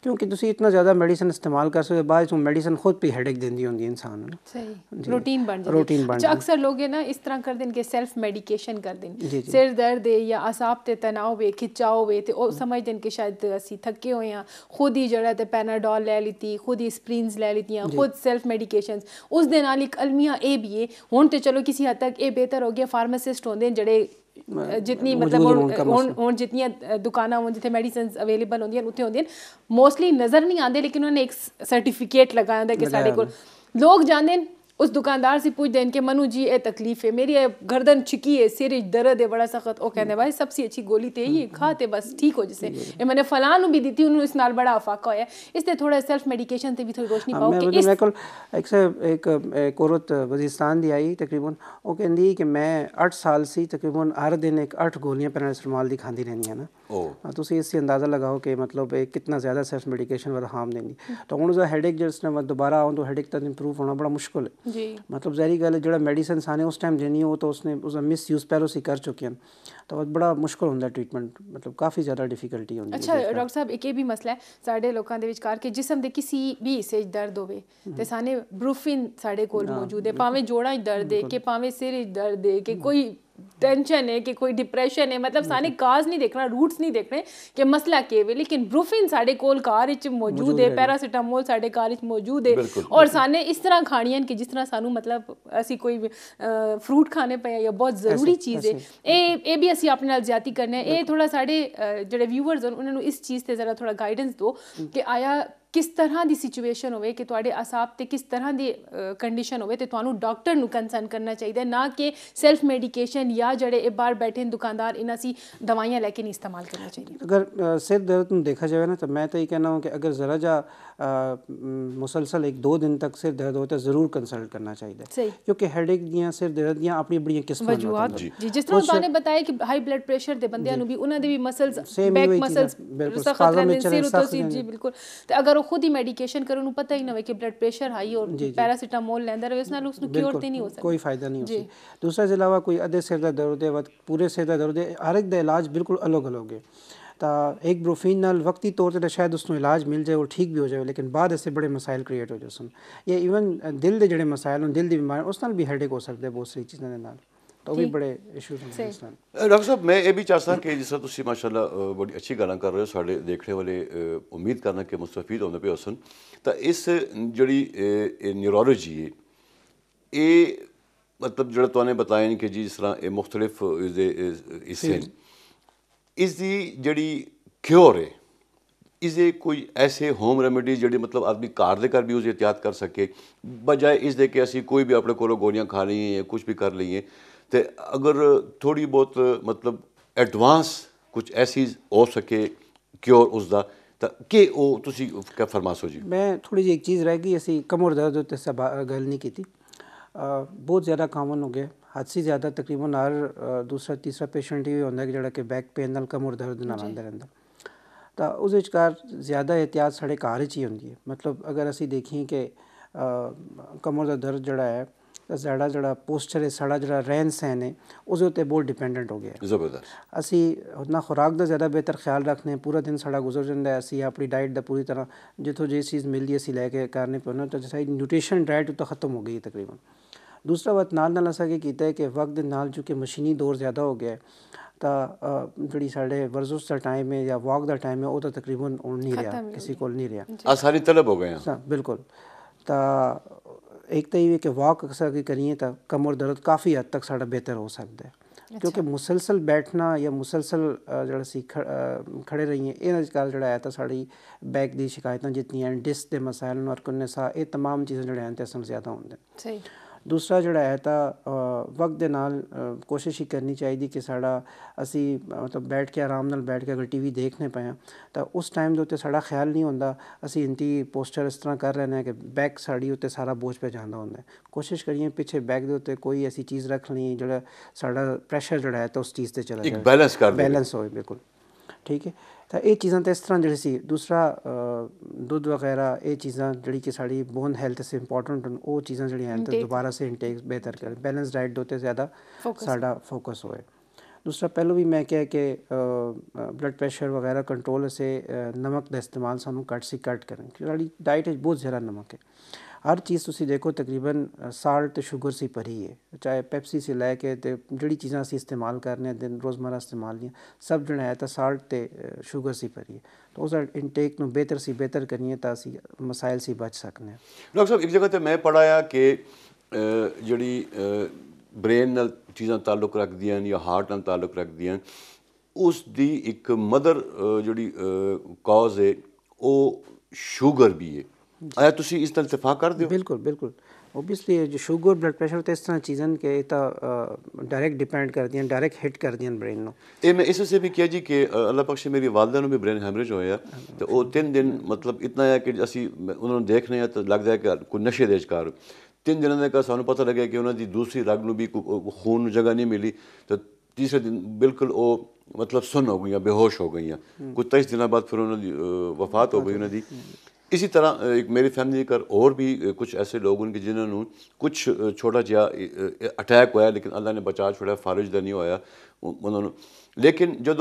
क्योंकि तुम इतना ज़्यादा मेडिसिन इस्तेमाल कर सकते बाद मेडिसिन खुद भी हेडेक दें दी होंगी इंसान सही रूटीन बन जाए रूटीन बन अक्सर लोग है ना इस तरह कर दें कि सेल्फ मेडिकेशन कर दें सिर दर्द है या असाब ते तनाव है खिंचाव हुए तो वो समझ दें कि शायद असी थके हुए हैं खुद ही जड़ा तो पैनाडोल लै ली खुद ही स्प्रिंस लै ली खुद सेल्फ मेडिकेशन उस दे एक अलमिया ए भी है हूँ तो चलो किसी हद तक ये बेहतर हो गया फार्मासिस्ट होंगे जड़े ਜਿਤਨੀ ਮਤਲਬ ਹੁਣ ਹੁਣ ਜਿਤਨੀਆਂ ਦੁਕਾਨਾਂ ਹੋਣ ਜਿੱਥੇ ਮੈਡੀਸਿਨਸ ਅਵੇਲੇਬਲ ਹੁੰਦੀਆਂ ਉੱਥੇ ਹੁੰਦੀਆਂ ਮੋਸਟਲੀ ਨਜ਼ਰ ਨਹੀਂ ਆਉਂਦੇ ਲੇਕਿਨ ਉਹਨਾਂ ਨੇ ਇੱਕ ਸਰਟੀਫਿਕੇਟ ਲਗਾਇਆ ਹੁੰਦਾ ਕਿ ਸਾਡੇ ਕੋਲ ਲੋਕ ਜਾਣਦੇ ਨੇ उस दुकानदार से पूछ दें कि मनु जी ये तकलीफ़ है मेरी गर्दन छिकी है सिर दर्द है बड़ा सख्त वो कहते भाई सबसे अच्छी गोली तो यही खाते बस ठीक हो जैसे ये मैंने फलानू भी दी थी उन्होंने इस नाल बड़ा अफाक होया इसलिए थोड़ा सेल्फ मेडिकेशन से भी थोड़ी रोशनी हाँ, पाओ कि इस बिल्कुल एक से एक एक औरत वजीस्तान दी आई तकरीबन वो कहंदी कि मैं 8 साल से तकरीबन हर दिन एक 8 गोलियां पैरासिटामोल दी खांदी रहनी है ना हाँ, तो इससे अंदाजा लगाओ कि मतलब एक कितना ज्यादा सेल्फ मेडिकेशन ਵਰ हार्म ਦੇਣੀ तो ਹੁਣ ਉਹਦਾ ਹੈਡੇਕ ਜਿਸ ਨੇ ਦੁਬਾਰਾ ਆਉਂ ਤਾਂ ਹੈਡੇਕ ਤਾਂ ਇੰਪਰੂਵ ਹੋਣਾ ਬੜਾ ਮੁਸ਼ਕਲ मतलब जहरी गल जो मेडिसिन आने उस टाइम देनी वो तो उसने उस मिस यूज पहले से कर चुके हैं तो बड़ा मुश्किल होंगे ट्रीटमेंट मतलब काफ़ी ज़्यादा डिफिकल्टी होती अच्छा डॉक्टर साहब एक भी मसला है साढ़े लोगों के विकार के जिसम हम्म। तो हाँ, के किसी भी हिस्से दर्द हो सूफिन साढ़े को है भावें जोड़ा दर्द है कि भावें सिर दर्द है कि कोई टेंशन है कि कोई डिप्रेशन है मतलब सारे काज नहीं देखना रूट्स नहीं देखने कि मसला के है लेकिन ब्रूफिन साडे कोल कार विच मौजूद है पैरासिटामोल साडे कार विच मौजूद है और साने इस तरह खानियां कि जिस तरह सानू मतलब ਅਸੀਂ ਕੋਈ ਫਰੂਟ ਖਾਣੇ ਪਏ ਜਾਂ ਬਹੁਤ ਜ਼ਰੂਰੀ ਚੀਜ਼ ਹੈ ए ਇਹ ਵੀ ਅਸੀਂ ਆਪਣੇ ਨਾਲ ਜ਼ਿਆਤੀ ਕਰਨੇ ਇਹ ਥੋੜਾ ਸਾਡੇ ਜਿਹੜੇ ਵਿਊਅਰਸ ਹਨ ਉਹਨਾਂ ਨੂੰ इस चीज ਤੇ जरा थोड़ा गाइडेंस दो कि आया ਕਿਸ ਤਰ੍ਹਾਂ ਦੀ ਸਿਚੁਏਸ਼ਨ ਹੋਵੇ ਕਿ ਤੁਹਾਡੇ ਅਸਾਬ ਤੇ ਕਿਸ ਤਰ੍ਹਾਂ ਦੀ ਕੰਡੀਸ਼ਨ ਹੋਵੇ ਤੇ ਤੁਹਾਨੂੰ ਡਾਕਟਰ ਨੂੰ ਕੰਸਰਨ ਕਰਨਾ ਚਾਹੀਦਾ ਨਾ ਕਿ ਸੈਲਫ ਮੈਡੀਕੇਸ਼ਨ ਜਾਂ ਜਿਹੜੇ ਇਹ ਬਾਹਰ ਬੈਠੇ ਦੁਕਾਨਦਾਰ ਇਹਨਾਂ ਸੀ ਦਵਾਈਆਂ ਲੈ ਕੇ ਨਹੀਂ ਇਸਤੇਮਾਲ ਕਰਨਾ ਚਾਹੀਦੀ अगर सिर दर्द में देखा जाए ना तो मैं तो ये कहना हूँ कि अगर ज़रा जा मुसलसल एक दो दिन तक सिर दर्द होता है ज़रूर कंसल्ट करना चाहिए क्योंकि हेडेक दियाँ सिर दर्द दियाँ अपनी बड़ी किस्म जी जिस तरह उन्होंने बताया कि हाई ब्लड प्रेशर ਦੇ ਬੰਦਿਆਂ ਨੂੰ ਵੀ ਉਹਨਾਂ ਦੇ ਵੀ ਮਸਲਸ ਬੈਕ ਮਸਲਸ ਸਖਤ ਰਹਿੰਦੇ ਸਿਰ ਉਤੋਂ ਸੀ ਜੀ ਬਿਲਕੁਲ ਤੇ ਅਗਰ ਲੋਕ ਖੁਦ ਹੀ ਮੈਡੀਕੇਸ਼ਨ ਕਰਨ ਨੂੰ ਪਤਾ ਹੀ ਨਾ ਹੋਵੇ ਕਿ ਬਲੱਡ ਪ੍ਰੈਸ਼ਰ ਹਾਈ ਔਰ ਪੈਰਾਸੀਟਾਮੋਲ ਲੈਂਦਾ ਰਹੇ ਉਸ ਨਾਲ ਉਸ ਨੂੰ ਕਿਉਰ ਤੇ ਨਹੀਂ ਹੋ ਸਕਦਾ ਕੋਈ ਫਾਇਦਾ ਨਹੀਂ ਹੋ ਸਕਦਾ ਦੂਸਰਾ ਇਸ ਇਲਾਵਾ ਕੋਈ ਅੱਧੇ ਸਿਰ ਦਾ ਦਰਦ ਹੈ ਪੂਰੇ ਸਿਰ ਦਾ ਦਰਦ ਹੈ ਹਰ ਇੱਕ ਦਾ ਇਲਾਜ ਬਿਲਕੁਲ ਅਲੱਗ-ਅਲੱਗ ਹੈ ਤਾਂ ਇੱਕ ਬਰੋਫੀਨ ਨਾਲ ਵਕਤੀ ਤੌਰ ਤੇ ਸ਼ਾਇਦ ਉਸ ਨੂੰ ਇਲਾਜ ਮਿਲ ਜਾਏ ਉਹ ਠੀਕ ਵੀ ਹੋ ਜਾਵੇ ਲੇਕਿਨ ਬਾਅਦ ਇਸੇ ਬੜੇ ਮਸਾਇਲ ਕ੍ਰੀਏਟ ਹੋ ਜਾਸਨ ਇਹ ਇਵਨ ਦਿਲ ਦੇ ਜਿਹੜੇ ਮਸਾਇਲ ਹਨ ਦਿਲ ਦੀ ਬਿਮਾਰੀ ਉਸ ਨਾਲ ਵੀ ਹੈਡੇਕ ਹੋ ਸਕਦਾ ਬਹੁਤ ਸਾਰੀ ਚੀਜ਼ਾਂ ਦੇ ਨਾਲ ਤਾਂ ਉਹ ਵੀ ਬੜੇ ਇਸ਼ੂਸ ਹੁੰਦੇ ਇਸ ਡਾਕਟਰ ਸਾਹਿਬ ਮੈਂ ਇਹ ਵੀ ਚਾਹਤਾ ਕਿ ਜਿਸ ਤਰ੍ਹਾਂ ਤੁਸੀਂ ਮਾਸ਼ਾਅੱਲਾ ਬੜੀ ਅੱਛੀ ਗੱਲਾਂ ਕਰ ਰਹੇ ਹੋ ਸਾਡੇ ਦੇਖਣੇ ਵਾਲੇ ਉਮੀਦ ਕਰਨਾ ਕਿ ਮੁਸਤਫੀਦ ਹੁੰਦੇ ਪਏ ਹਸਨ ਤਾਂ ਇਸ ਜਿਹੜੀ ਨਿਊਰੋਲੋਜੀ ਇਹ ਮਤਲਬ ਜਿਹੜਾ ਤੁਹਾਨੂੰ ਬਤਾਇਆ ਨਹੀਂ ਕਿ ਜੀ ਇਸ ਤਰ੍ਹਾਂ ਇਹ ਮੁxtਲਿਫ ਇਸ ਦੇ ਹਿੱਸੇ ਇਸ ਦੀ ਜਿਹੜੀ ਕਿਉਰ ਹੈ ਇਸ ਦੇ ਕੋਈ ਐਸੇ ਹੋਮ ਰੈਮੇਡੀ ਜਿਹੜੇ ਮਤਲਬ ਆਦਮੀ ਘਰ ਦੇ ਘਰ ਵੀ ਉਸ ਇhtiyat ਕਰ ਸਕੇ ਬਜਾਏ ਇਸ ਦੇ ਕਿ ਅਸੀਂ ਕੋਈ ਵੀ ਆਪਣੇ ਕੋਲੋਂ ਗੋਲੀਆਂ ਖਾ ਲਈਏ ਜਾਂ ਕੁਝ ਵੀ ਕਰ ਲਈਏ ਤੇ ਅਗਰ ਥੋੜੀ ਬਹੁਤ ਮਤਲਬ ਐਡਵਾਂਸ ਕੁਝ ਐਸੀ ਹੋ ਸਕੇ ਕਿਉਰ ਉਸ ਦਾ ਤਾਂ ਕਿ ਉਹ ਤੁਸੀਂ ਕਾ ਫਰਮਾ ਸੋ ਜੀ ਮੈਂ ਥੋੜੀ ਜਿਹੀ ਇੱਕ ਚੀਜ਼ ਰਹਿ ਗਈ ਅਸੀਂ ਕਮਰ ਦਰਦ ਉੱਤੇ ਗੱਲ ਨਹੀਂ ਕੀਤੀ ਬਹੁਤ ਜ਼ਿਆਦਾ ਕਾਮਨ ਹੋ ਗਿਆ ਹੱਦ ਸੀ ਜ਼ਿਆਦਾ ਤਕਰੀਬਨ ਹਰ ਦੂਸਰਾ ਤੀਸਰਾ ਪੇਸ਼ੈਂਟ ਹੀ ਹੁੰਦਾ ਕਿ ਜਿਹੜਾ ਕਿ ਬੈਕ ਪੇਨ ਨਾਲ ਕਮਰ ਦਰਦ ਨਾਲ ਆਉਂਦਾ ਰਹਿੰਦਾ ਤਾਂ ਉਸ ਵਿੱਚ ਵਿਚਕਾਰ ਜ਼ਿਆਦਾ ਇhtiyat ਸਾਡੇ ਘਰ 'ਚ ਹੀ ਹੁੰਦੀ ਹੈ ਮਤਲਬ ਅਗਰ ਅਸੀਂ ਦੇਖੀਏ ਕਿ ਕਮਰ ਦਾ ਦਰਦ ਜਿਹੜਾ ਹੈ ਦਾ ਸਾਡਾ ਜਿਹੜਾ ਪੋਸਚਰ ਹੈ ਸਾਡਾ ਜਿਹੜਾ ਰਹਿਣ ਸਹਿਣ ਹੈ ਉਹਦੇ ਉੱਤੇ ਬਹੁਤ ਡਿਪੈਂਡੈਂਟ ਹੋ ਗਿਆ ਜ਼ਬਰਦਸਤ ਅਸੀਂ ਉਹਨਾਂ ਖੁਰਾਕ ਦਾ ਜ਼ਿਆਦਾ ਬਿਹਤਰ ਖਿਆਲ ਰੱਖਨੇ ਪੂਰਾ ਦਿਨ ਸਾਡਾ ਗੁਜ਼ਰ ਜਾਂਦਾ ਹੈ ਅਸੀਂ ਆਪਣੀ ਡਾਈਟ ਦਾ ਪੂਰੀ ਤਰ੍ਹਾਂ ਜਿੱਥੋਂ ਜੇ ਚੀਜ਼ ਮਿਲਦੀ ਅਸੀਂ ਲੈ ਕੇ ਕਰਨੇ ਪੈਣਾ ਤਾਂ ਸਾਡੀ ਨਿਊਟ੍ਰੀਸ਼ਨ ਡਾਈਟ ਤਾਂ ਖਤਮ ਹੋ ਗਈ ਤਕਰੀਬਨ ਦੂਸਰਾ ਵਤ ਨਾਲ ਨਾਲ ਅਸਾਂ ਕੀ ਕੀਤਾ ਹੈ ਕਿ ਵਕਤ ਦੇ ਨਾਲ ਚੁੱਕੇ ਮਸ਼ੀਨੀ ਦੌਰ ਜ਼ਿਆਦਾ ਹੋ ਗਿਆ ਤਾਂ ਜਿਹੜੀ ਸਾਡੇ ਵਰਜ਼ਸ਼ ਦਾ ਟਾਈਮ ਹੈ ਜਾਂ ਵਾਕ ਦਾ ਟਾਈਮ ਹੈ ਉਹ ਤਾਂ ਤਕਰੀਬਨ ਹੁਣ ਨਹੀਂ ਰਿਹਾ ਕਿਸੇ ਕੋਲ ਨਹੀਂ ਰਿਹਾ ਆ ਸਾਰੀ ਤਲਬ ਹੋ ਗਏ ਹਾਂ ਬਿਲਕੁਲ ਤਾਂ ਇੱਕ ਤਾਂ ਇਹ ਕਿ ਵਾਕ ਅਕਸਰ ਕੀ ਕਰੀਏ ਤਾਂ ਕਮਰ ਦਰਦ ਕਾਫੀ ਹੱਦ ਤੱਕ ਸਾਡਾ ਬਿਹਤਰ ਹੋ ਸਕਦਾ ਹੈ ਕਿਉਂਕਿ ਮੁਸਲਸਲ ਬੈਠਣਾ ਜਾਂ ਮੁਸਲਸਲ ਜਿਹੜਾ ਸੀ ਖੜੇ ਰਹੀਏ ਇਹ ਅੱਜ ਕੱਲ ਜਿਹੜਾ ਹੈ ਤਾਂ ਸਾਡੀ ਬੈਕ ਦੀ ਸ਼ਿਕਾਇਤਾਂ ਜਿਤਨੀਆਂ ਡਿਸਕ ਦੇ ਮਸਾਇਲ ਨਰਕਨਸਾ ਇਹ तमाम ਚੀਜ਼ਾਂ ਜਿਹੜੀਆਂ ਹਨ ਤੇ ਅਸਲ ਜ਼ਿਆਦਾ ਹੁੰਦੇ ਸਹੀ ਦੂਸਰਾ ਜਿਹੜਾ ਹੈ ਤਾਂ ਵਕਤ ਦੇ ਨਾਲ ਕੋਸ਼ਿਸ਼ ਹੀ ਕਰਨੀ ਚਾਹੀਦੀ ਕਿ ਸਾਡਾ ਅਸੀਂ ਮਤਲਬ ਬੈਠ ਕੇ ਆਰਾਮ ਨਾਲ ਬੈਠ ਕੇ ਅਗਰ ਟੀਵੀ ਦੇਖਨੇ ਪਏ ਤਾਂ ਉਸ ਟਾਈਮ ਦੇ ਉੱਤੇ ਸਾਡਾ ਖਿਆਲ ਨਹੀਂ ਹੁੰਦਾ ਅਸੀਂ ਇੰਤੀ ਪੋਸਚਰ ਇਸ ਤਰ੍ਹਾਂ ਕਰ ਰਹੇ ਨੇ ਕਿ ਬੈਕ ਸਾਡੀ ਉੱਤੇ ਸਾਰਾ ਬੋਝ ਪੈ ਜਾਂਦਾ ਹੁੰਦਾ ਹੈ ਕੋਸ਼ਿਸ਼ ਕਰੀਏ ਪਿੱਛੇ ਬੈਕ ਦੇ ਉੱਤੇ ਕੋਈ ਐਸੀ ਚੀਜ਼ ਰੱਖ ਲਈ ਜਿਹੜਾ ਸਾਡਾ ਪ੍ਰੈਸ਼ਰ ਜਿਹੜਾ ਹੈ ਤਾਂ ਉਸ ਚੀਜ਼ ਤੇ ਚਲਾ ਜਾਵੇ ਇੱਕ ਬੈਲੈਂਸ ਕਰ ਦੇ ਬੈਲੈਂਸ ਹੋਵੇ ਬਿਲਕੁਲ ਠੀਕ ਹੈ ਤਾਂ ਇਹ ਚੀਜ਼ਾਂ ਤਾਂ ਇਸ ਤਰ੍ਹਾਂ ਜਿਹੜੀ ਸੀ ਦੂਸਰਾ ਦੁੱਧ ਵਗੈਰਾ ਇਹ ਚੀਜ਼ਾਂ ਜਿਹੜੀ ਕਿ ਸਾਡੀ ਬੋਨ ਹੈਲਥ ਸੇ ਇੰਪੋਰਟੈਂਟ ਹਨ ਉਹ ਚੀਜ਼ਾਂ ਜਿਹੜੀਆਂ ਹੈਲਥ ਦੁਬਾਰਾ ਸੇ ਇਨਟੇਕ ਬਿਹਤਰ ਕਰ ਬੈਲੈਂਸ ਡਾਈਟ ਦੇ ਜ਼ਿਆਦਾ ਸਾਡਾ ਫੋਕਸ ਹੋਏ ਦੂਸਰਾ ਪਹਿਲੂ ਵੀ ਮੈਂ ਕਿਹਾ ਕਿ ਬਲੱਡ ਪ੍ਰੈਸ਼ਰ ਵਗੈਰਾ ਕੰਟਰੋਲ ਸੇ ਨਮਕ ਦਾ ਇਸਤੇਮਾਲ ਸਾਨੂੰ ਘੱਟ ਸੀ ਘੱਟ ਕਰਨ ਕਿਉਂਕਿ ਸਾਡੀ ਡਾਈਟ ਵਿੱਚ ਬਹੁਤ ਜ਼ਿਆਦਾ ਨਮਕ ਹੈ ਹਰ ਚੀਜ਼ ਤੁਸੀਂ ਦੇਖੋ ਤਕਰੀਬਨ ਸਾਲਟ ਸ਼ੂਗਰ ਸੀ ਭਰੀ ਹੈ ਚਾਹੇ ਪੈਪਸੀ ਸੀ ਲੈ ਕੇ ਤੇ ਜਿਹੜੀ ਚੀਜ਼ਾਂ ਅਸੀਂ ਇਸਤੇਮਾਲ ਕਰਨੇ ਆ ਦਿਨ ਰੋਜ਼ਮਰਾ ਇਸਤੇਮਾਲ ਦੀਆਂ ਸਭ ਜਿਹੜਾ ਹੈ ਤਾਂ ਸਾਲਟ ਤੇ ਸ਼ੂਗਰ ਸੀ ਭਰੀ ਹੈ ਤਾਂ ਉਸ ਇਨਟੇਕ ਨੂੰ ਬਿਹਤਰ ਸੀ ਬਿਹਤਰ ਕਰੀਏ ਤਾਂ ਅਸੀਂ ਮਸਾਇਲ ਸੀ ਬਚ ਸਕਨੇ ਲੋਕ ਡਾਕਟਰ ਸਾਹਿਬ ਇੱਕ ਜਗ੍ਹਾ ਤੇ ਮੈਂ ਪੜਾਇਆ ਕਿ ਜਿਹੜੀ ਬ੍ਰੇਨ ਨਾਲ ਚੀਜ਼ਾਂ ਤਾਲੁਕ ਰੱਖਦੀਆਂ ਜਾਂ ਹਾਰਟ ਨਾਲ ਤਾਲੁਕ ਰੱਖਦੀਆਂ ਉਸ ਦੀ ਇੱਕ ਮਦਰ ਜਿਹੜੀ ਕਾਜ਼ ਹੈ ਉਹ ਸ਼ੂਗਰ ਵੀ ਹੈ ਆਇਆ ਤੁਸੀਂ ਇਸ ਨਾਲ ਇਤਫਾਕ ਕਰਦੇ ਹੋ ਬਿਲਕੁਲ ਬਿਲਕੁਲ ਓਬਵੀਅਸਲੀ ਜੋ ਸ਼ੂਗਰ ਬਲੱਡ ਪ੍ਰੈਸ਼ਰ ਤੇ ਇਸ ਤਰ੍ਹਾਂ ਚੀਜ਼ਾਂ ਕਿ ਇਹ ਤਾਂ ਡਾਇਰੈਕਟ ਡਿਪੈਂਡ ਕਰਦੀਆਂ ਡਾਇਰੈਕਟ ਹਿੱਟ ਕਰਦੀਆਂ ਬ੍ਰੇਨ ਨੂੰ ਇਹ ਮੈਂ ਇਸ ਸੇ ਵੀ ਕਿਹਾ ਜੀ ਕਿ ਅੱਲਾ ਬਖਸ਼ੇ ਮੇਰੀ ਵਾਲਦਾ ਨੂੰ ਵੀ ਬ੍ਰੇਨ ਹੈਮਰੇਜ ਹੋਇਆ ਤੇ ਉਹ 3 ਦਿਨ ਮਤਲਬ ਇਤਨਾ ਹੈ ਕਿ ਅਸੀਂ ਉਹਨਾਂ ਨੂੰ ਦੇਖ ਰਹੇ ਹਾਂ ਤਾਂ ਲੱਗਦਾ ਹੈ ਕਿ ਕੋਈ ਨਸ਼ੇ ਦੇ ਸ਼ਿਕਾਰ ਤਿੰਨ ਦਿਨਾਂ ਦੇ ਕਾ ਸਾਨੂੰ ਪਤਾ ਲੱਗਿਆ ਕਿ ਉਹਨਾਂ ਦੀ ਦੂਸਰੀ ਰਗ ਨੂੰ ਵੀ ਖੂਨ ਨੂੰ ਜਗ੍ਹਾ ਨਹੀਂ ਮਿਲੀ ਤੇ ਤੀਸਰੇ ਦਿਨ ਬਿਲਕੁਲ ਉਹ ਮਤਲਬ ਸੁੰਨ ਹੋ ਗਈਆਂ ਬੇਹੋਸ਼ ਹੋ ਗਈਆਂ ਕੁਝ 23 ਦਿਨਾਂ ਬਾਅਦ ਫਿਰ ਉਹਨਾਂ ਦੀ ਵਫਾਤ ਹੋ ਗਈ ਉਹਨਾਂ ਦੀ इसी तरह एक मेरी फैमिली कर और भी कुछ ऐसे लोग उनके जिन्होंने कुछ छोटा जहा अटैक होया लेकिन अल्लाह ने बचा छोड़ा फारिज का नहीं होया उन्होंने लेकिन जो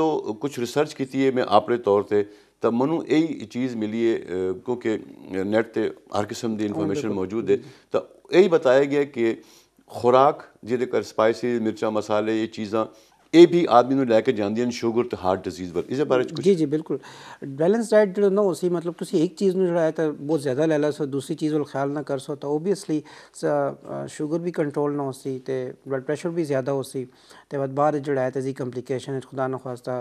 कुछ रिसर्च की मैं आपने तौर पर तो मनु यही चीज़ मिली है क्योंकि नेट पर हर किस्म की इंफॉर्मेशन हाँ, मौजूद है तो यही बताया गया कि खुराक ਜਿਹਦੇ कर स्पाइसी मिर्चा मसाले ये चीज़ा ਇਹ ਵੀ ਆਦਮੀ ਨੂੰ ਲੈ ਕੇ ਜਾਂਦੀਆਂ ਨੇ ਸ਼ੂਗਰ ਤੇ ਹਾਰਟ ਡਿਜ਼ੀਜ਼ ਵੱਲ ਇਸ ਬਾਰੇ ਕੁਝ ਜੀ ਜੀ ਬਿਲਕੁਲ ਬੈਲੈਂਸ ਡਾਈਟ ਜਿਹੜਾ ਨਾ ਉਸੇ ਮਤਲਬ ਤੁਸੀਂ ਇੱਕ ਚੀਜ਼ ਨੂੰ ਜਿਹੜਾ ਹੈ ਤਾਂ ਬਹੁਤ ਜ਼ਿਆਦਾ ਲੈ ਲਾ ਸੋ ਦੂਸਰੀ ਚੀਜ਼ ਵੱਲ ਖਿਆਲ ਨਾ ਕਰ ਸੋ ਤਾਂ ਓਬਵੀਅਸਲੀ ਸ਼ੂਗਰ ਵੀ ਕੰਟਰੋਲ ਨਾ ਹੋਸੀ ਤੇ ਬਲੱਡ ਪ੍ਰੈਸ਼ਰ ਵੀ ਜ਼ਿਆਦਾ ਹੋਸੀ ਤੇ ਬਾਅਦ ਬਾਅਦ ਜਿਹੜਾ ਹੈ ਤੇ ਜੀ ਕੰਪਲਿਕੇਸ਼ਨ ਖੁਦਾ ਨਾ ਖਾਸਤਾ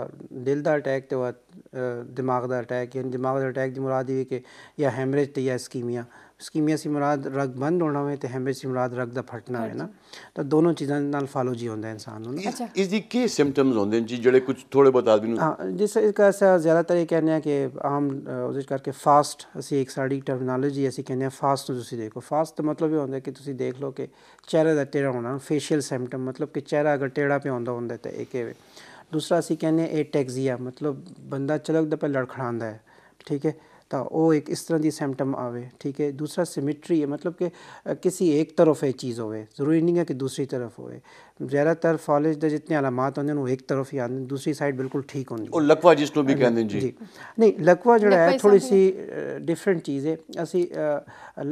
ਦਿਲ ਦਾ ਅਟੈਕ ਤੇ ਬਾਅਦ ਦਿਮਾਗ ਦਾ ਅਟੈਕ ਜਾਂ ਦਿਮਾਗ ਦਾ ਅਟੈਕ ਦੀ ਮੁਰਾਦ ਇਹ ਕਿ ਜਾਂ ਹੈਮਰੇਜ ਤੇ ਜਾਂ ਇਸਕੀਮੀਆ स्कीमिया से मुराद रग बंद होना है तो हैमरेज से मुराद रग ਦਾ ਫਟਣਾ ਹੈ ਨਾ ਤਾਂ ਦੋਨੋਂ ਚੀਜ਼ਾਂ ਨਾਲ ਫਾਲੋ ਜੀ ਹੁੰਦਾ ਇਨਸਾਨ ਨੂੰ ਇਸ ਦੀ ਕੀ ਸਿੰਪਟਮਸ ਹੁੰਦੇ ਨੇ ਜਿਹੜੇ ਕੁਝ ਥੋੜੇ ਬਹੁਤ ਆਦਮੀ ਨੂੰ ਹਾਂ ਜਿਸ ਇਸਕਾ ਜ਼ਿਆਦਾਤਰ ਇਹ ਕਹਿੰਦੇ ਆ ਕਿ ਆਮ ਉਹਦੇ ਕਰਕੇ ਫਾਸਟ ਅਸੀਂ ਇੱਕ ਸਾਡੀ ਟਰਮੀਨੋਲੋਜੀ ਅਸੀਂ ਕਹਿੰਦੇ ਆ ਫਾਸਟ ਨੂੰ ਤੁਸੀਂ ਦੇਖੋ ਫਾਸਟ ਦਾ ਮਤਲਬ ਇਹ ਹੁੰਦਾ ਕਿ ਤੁਸੀਂ ਦੇਖ ਲਓ ਕਿ ਚਿਹਰੇ ਦਾ ਟੇੜਾ ਹੋਣਾ ਫੇਸ਼ੀਅਲ ਸਿੰਪਟਮ ਮਤਲਬ ਕਿ ਚਿਹਰਾ ਅਗਰ ਟੇੜਾ ਪਿਆ ਹੁੰਦਾ ਹੁੰਦਾ ਤਾਂ ਇਹ ਕਿਵੇਂ ਦੂਸਰਾ ਅਸੀਂ ਕਹਿੰਦੇ ਇਹ ਟੈਕਜ਼ੀਆ ਮਤਲਬ ਬੰਦਾ ਚਲਕਦਾ ਪਿਆ ਲੜਖੜਾਉਂਦਾ ਹੈ ਠੀਕ ਹੈ तो वो एक इस तरह की सिमटम आवे ठीक है दूसरा सिमिट्री है मतलब कि किसी एक तरफ एक चीज़ होवे जरूरी नहीं है कि दूसरी तरफ होवे ज़्यादातर फॉलेज के जितने अलामात हैं वो एक तरफ ही आते दूसरी साइड बिल्कुल ठीक होंगी लकवा जिसको भी हाँ कहते हैं जी नहीं लकवा जोड़ा है थोड़ी सी डिफरेंट चीज़ है असी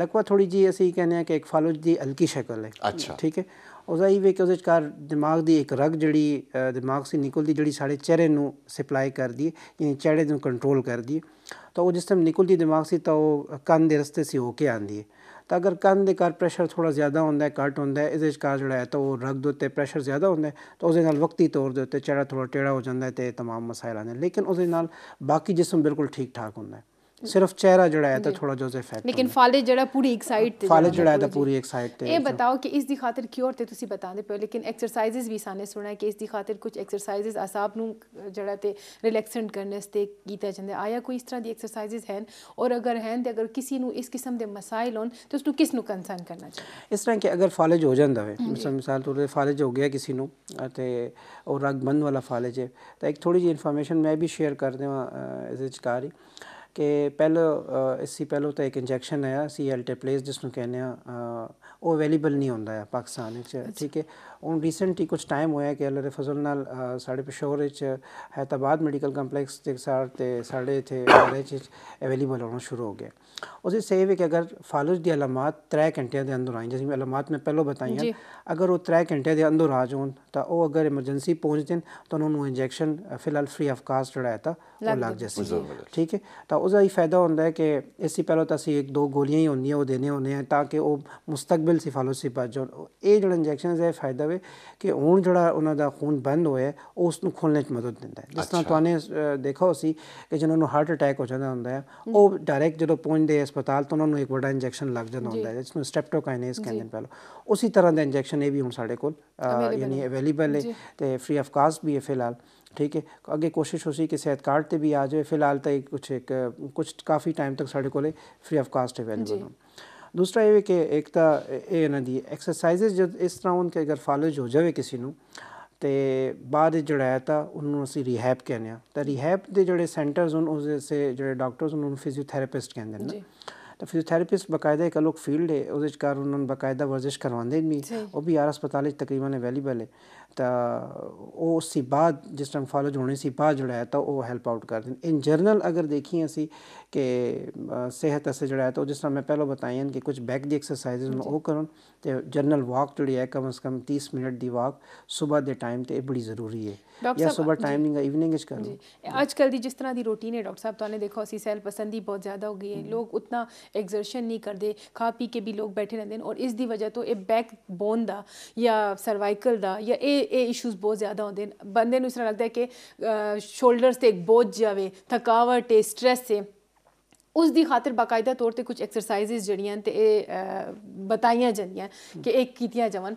लकवा थोड़ी जी असी कहने कि एक फॉलोज की हल्की शक्ल है अच्छा ठीक है ਉਹਦਾ ਇਹ ਵੀ ਕਿ ਉਹਦੇ ਚਕਾਰ ਦਿਮਾਗ ਦੀ ਇੱਕ ਰਗ ਜਿਹੜੀ ਦਿਮਾਗ ਸੇ ਨਿਕਲਦੀ ਜਿਹੜੀ ਸਾਡੇ ਚਿਹਰੇ ਨੂੰ ਸਪਲਾਈ ਕਰਦੀ ਹੈ ਯਾਨੀ ਚਿਹਰੇ ਨੂੰ ਕੰਟਰੋਲ ਕਰਦੀ ਹੈ ਤਾਂ ਉਹ ਜਿਸ ਤਰ੍ਹਾਂ ਨਿਕਲਦੀ ਦਿਮਾਗ ਸੇ ਤਾਂ ਉਹ ਕੰਨ ਦੇ ਰਸਤੇ ਸੇ ਹੋ ਕੇ ਆਂਦੀ ਹੈ ਤਾਂ ਅਗਰ ਕੰਨ ਦੇ ਕਰ ਪ੍ਰੈਸ਼ਰ ਥੋੜਾ ਜ਼ਿਆਦਾ ਹੁੰਦਾ ਹੈ ਕੱਟ ਹੁੰਦਾ ਹੈ ਇਹਦੇ ਚਕਾਰ ਜਿਹੜਾ ਹੈ ਤਾਂ ਉਹ ਰਗ ਦੇ ਉੱਤੇ ਪ੍ਰੈਸ਼ਰ ਜ਼ਿਆਦਾ ਹੁੰਦਾ ਹੈ ਤਾਂ ਉਹਦੇ ਨਾਲ ਵਕਤੀ ਤੌਰ ਦੇ ਉੱਤੇ ਚਿਹਰਾ ਥੋੜਾ ਟੇੜਾ ਹੋ ਜਾਂਦਾ ਹੈ ਤੇ तमाम ਮਸਾਇਲ ਆਉਂਦੇ ਲੇਕਿਨ ਉਹਦੇ ਨਾਲ ਬਾਕੀ ਜਿਸਮ ਬਿਲਕੁਲ ਠੀਕ ਠਾਕ ਹੁੰਦਾ ਹੈ सिर्फ चेहरा जड़ा है तो थोड़ा जो इफेक्ट लेकिन फालिज जड़ा पूरी एक साइड थे फालिज जड़ा है तो पूरी एक साइड थे ये अच्छा। बताओ कि इस दी खातिर क्यों होते तुसी बता दे पे लेकिन एक्सरसाइजेस भी साने सुना है कि इस दी कुछ एक्सरसाइजेस आसाब नु जड़ा रिलैक्सेंट करने से कीता जंदे आया कोई इस तरह दी एक्सरसाइजेस हैं और अगर हैं तो अगर किसी नु इस किस्म दे मसाइल हो तो उसको किस नु कंसर्न करना चाहिए इस तरह के अगर फालिज हो जांदा है मिसाल मिसाल तौर पे फालिज हो गया किसी नु ते और रग बंद वाला फालिज है तो एक थोड़ी जी इंफॉर्मेशन मैं भी शेयर कर देवा एज एचकारी ਕਿ પહેલો એસથી ਪਹਿਲੋ ਤਾਂ ਇੱਕ ਇੰਜੈਕਸ਼ਨ ਆਇਆ ਸੀ ਐਲਟੇਪਲੇਸ ਜਿਸ ਨੂੰ ਕਹਿੰਦੇ ਆ ਉਹ ਅਵੇਲੇਬਲ ਨਹੀਂ ਹੁੰਦਾ ਆ ਪਾਕਿਸਤਾਨ ਵਿੱਚ ਠੀਕ ਹੈ ਹੁਣ ਰੀਸੈਂਟਲੀ ਕੁਝ ਟਾਈਮ ਹੋਇਆ ਕਿ ਅੱਲਾ ਦੇ ਫਜ਼ਲ ਨਾਲ ਸਾਡੇ ਪਿਸ਼ੋਰ ਵਿੱਚ ਹੈਤਾਬਾਦ ਮੈਡੀਕਲ ਕੰਪਲੈਕਸ ਦੇ ਸਾਰ ਤੇ ਸਾਡੇ ਇਥੇ ਵਿੱਚ ਅਵੇਲੇਬਲ ਹੋਣਾ ਸ਼ੁਰੂ ਹੋ ਗਿਆ ਉਸੇ ਸੇਵ ਕਿ ਅਗਰ ਫਾਲਜ ਦੀ ਅਲਮਤ 3 ਘੰਟਿਆਂ ਦੇ ਅੰਦਰ ਆਈ ਜਿਵੇਂ ਮੈਂ ਅਲਮਤ ਮੈਂ ਪਹਿਲਾਂ ਬਤਾਈਆਂ ਅਗਰ ਉਹ 3 ਘੰਟੇ ਦੇ ਅੰਦਰ ਆ ਜਾਣ ਤਾਂ ਉਹ ਅਗਰ ਐਮਰਜੈਂਸੀ ਪਹੁੰਚ ਦੇਣ ਤਾਂ ਉਹਨਾਂ ਨੂੰ ਇੰਜੈਕਸ਼ਨ ਫਿਲਹਾਲ ਫ੍ਰੀ ਆਫ ਕਾਸਟ ਜਿਹੜਾ ਹੈ ਤਾਂ ਉਹ ਲੱਗ ਜੈਸੀ ਠੀਕ ਹੈ ਤਾਂ ਉਹਦਾ ਹੀ ਫਾਇਦਾ ਹੁੰਦਾ ਹੈ ਕਿ ਇਸ ਤੋਂ ਪਹਿਲਾਂ ਤਾਂ ਅਸੀਂ ਇੱਕ ਦੋ ਗੋਲੀਆਂ ਹੀ ਹੁੰਦੀਆਂ ਉਹ ਦੇਣੇ ਹੁੰਦੇ ਆ ਤਾਂ ਕਿ ਉਹ ਮੁਸਤਕਬਲ ਸਿਫਾਲੋਸੀ ਪਾ ਜਾਣ ਇਹ ਜਿਹੜਾ ਇੰਜੈਕਸ਼ਨ ਹੈ ਫਾਇਦਾ ਜਾਵੇ ਕਿ ਹੁਣ ਜਿਹੜਾ ਉਹਨਾਂ ਦਾ ਖੂਨ ਬੰਦ ਹੋਇਆ ਉਸ ਨੂੰ ਖੋਲਣ 'ਚ ਮਦਦ ਦਿੰਦਾ ਹੈ ਜਿਸ ਤਰ੍ਹਾਂ ਤੁਹਾਨੂੰ ਦੇਖਾ ਸੀ ਕਿ ਜਿਨ੍ਹਾਂ ਨੂੰ ਹਾਰਟ ਅਟੈਕ ਹੋ ਜਾਂਦਾ ਹੁੰਦਾ ਹੈ ਉਹ ਡਾਇਰੈਕਟ ਜਦੋਂ ਪਹੁੰਚਦੇ ਹਸਪਤਾਲ ਤਾਂ ਉਹਨਾਂ ਨੂੰ ਇੱਕ ਵੱਡਾ ਇੰਜੈਕਸ਼ਨ ਲੱਗ ਜਾਂਦਾ ਹੁੰਦਾ ਹੈ ਜਿਸ ਨੂੰ ਸਟ੍ਰੈਪਟੋਕਾਈਨੇਸ ਕਹਿੰਦੇ ਨੇ ਪਹਿਲਾਂ ਉਸੇ ਤਰ੍ਹਾਂ ਦਾ ਇੰਜੈਕਸ਼ਨ ਇਹ ਵੀ ਹੁਣ ਸਾਡੇ ਕੋਲ ਯਾਨੀ ਅਵੇਲੇਬਲ ਹੈ ਤੇ ਫ੍ਰੀ ਆਫ ਕਾਸਟ ਵੀ ਹੈ ਫਿਲਹਾਲ ਠੀਕ ਹੈ ਅੱਗੇ ਕੋਸ਼ਿਸ਼ ਹੋਸੀ ਕਿ ਸਿਹਤ ਕਾਰਡ ਤੇ ਵੀ ਆ ਜਾਵੇ ਫਿਲਹਾਲ ਤਾਂ ਕੁਝ ਇੱਕ ਕੁਝ ਕਾਫੀ ਟਾਈਮ ਤੱਕ ਸਾਡੇ ਕੋਲੇ ਫ੍ਰੀ ਆਫ ਕਾਸਟ ਅਵੇਲੇਬਲ ਹੈ ਦੂਸਰਾ ਇਹ ਵੀ ਕਿ ਇੱਕ ਤਾਂ ਇਹ ਇਹਨਾਂ ਦੀ ਐਕਸਰਸਾਈਜ਼ ਜਦ ਇਸ ਤਰ੍ਹਾਂ ਉਹਨਾਂ ਕੇ ਅਗਰ ਫਾਲਜ ਹੋ ਜਾਵੇ ਕਿਸੇ ਨੂੰ ਤੇ ਬਾਅਦ ਜਿਹੜਾ ਹੈ ਤਾਂ ਉਹਨੂੰ ਅਸੀਂ ਰੀਹੈਬ ਕਹਿੰਦੇ ਆ ਤਾਂ ਰੀਹੈਬ ਦੇ ਜਿਹੜੇ ਸੈਂਟਰਸ ਹਨ ਉਸ ਜਿਹੜੇ ਡਾਕਟਰਸ ਉਹਨਾਂ ਨੂੰ ਫਿਜ਼ੀਓਥੈਰੇਪਿਸਟ ਕਹਿੰਦੇ ਨੇ ਜੀ तो फिजियोथेरेपिस्ट बकायदा एक अलग फील्ड है उस उन्होंने बकायदा वर्जिश करवाते भी वह भी यार अस्पताल तकरीबन अवेलेबल है तो वो उस बाद जिस टाइम फॉलोज होने से बाद जो है तो वह हैल्प आउट कर दें इन जनरल अगर देखिए असी कि सेहत असर जो है तो जिस तरह मैं पहले बताया कि कुछ बैक की एक्सरसाइज वो करो तो जनरल वॉक जोड़ी है कम अज़ कम तीस मिनट की वॉक सुबह के टाइम तो यह बड़ी जरूरी है या सुबह टाइम नहीं इवनिंग कर अजकल की जिस तरह की रोटीन है डॉक्टर साहब तो देखो असी सैल पसंद ही बहुत ज़्यादा हो गई है हम्म। लोग उतना ਐਗਜ਼ਰਸ਼ਨ ਨਹੀਂ ਕਰਦੇ ਖਾ ਪੀ ਕੇ ਵੀ ਲੋਕ ਬੈਠੇ ਰਹਿੰਦੇ ਨੇ ਔਰ ਇਸ ਦੀ ਵਜ੍ਹਾ ਤੋਂ ਇਹ ਬੈਕ ਬੋਨ ਦਾ ਜਾਂ ਸਰਵਾਈਕਲ ਦਾ ਜਾਂ ਇਹ ਇਹ ਇਸ਼ੂਜ਼ ਬਹੁਤ ਜ਼ਿਆਦਾ ਹੁੰਦੇ ਨੇ ਬੰਦੇ ਨੂੰ ਇਸ ਤਰ੍ਹਾਂ ਲੱਗਦਾ ਹੈ ਕਿ ਸ਼ੋਲਡਰਸ ਤੇ ਇੱਕ ਬੋਝ ਜਾਵੇ ਥਕਾਵਟ ਤੇ ਸਟ्रेस ਹੈ ਉਸ ਦੀ ਖਾਤਰ ਬਕਾਇਦਾ ਤੌਰ ਤੇ ਕੁਝ ਐਕਸਰਸਾਈਜ਼ਸ ਜਿਹੜੀਆਂ ਤੇ ਇਹ ਬਤਾਈਆਂ ਜਾਂਦੀਆਂ ਕਿ ਇੱਕ ਕੀਤੀਆਂ ਜਾਵਨ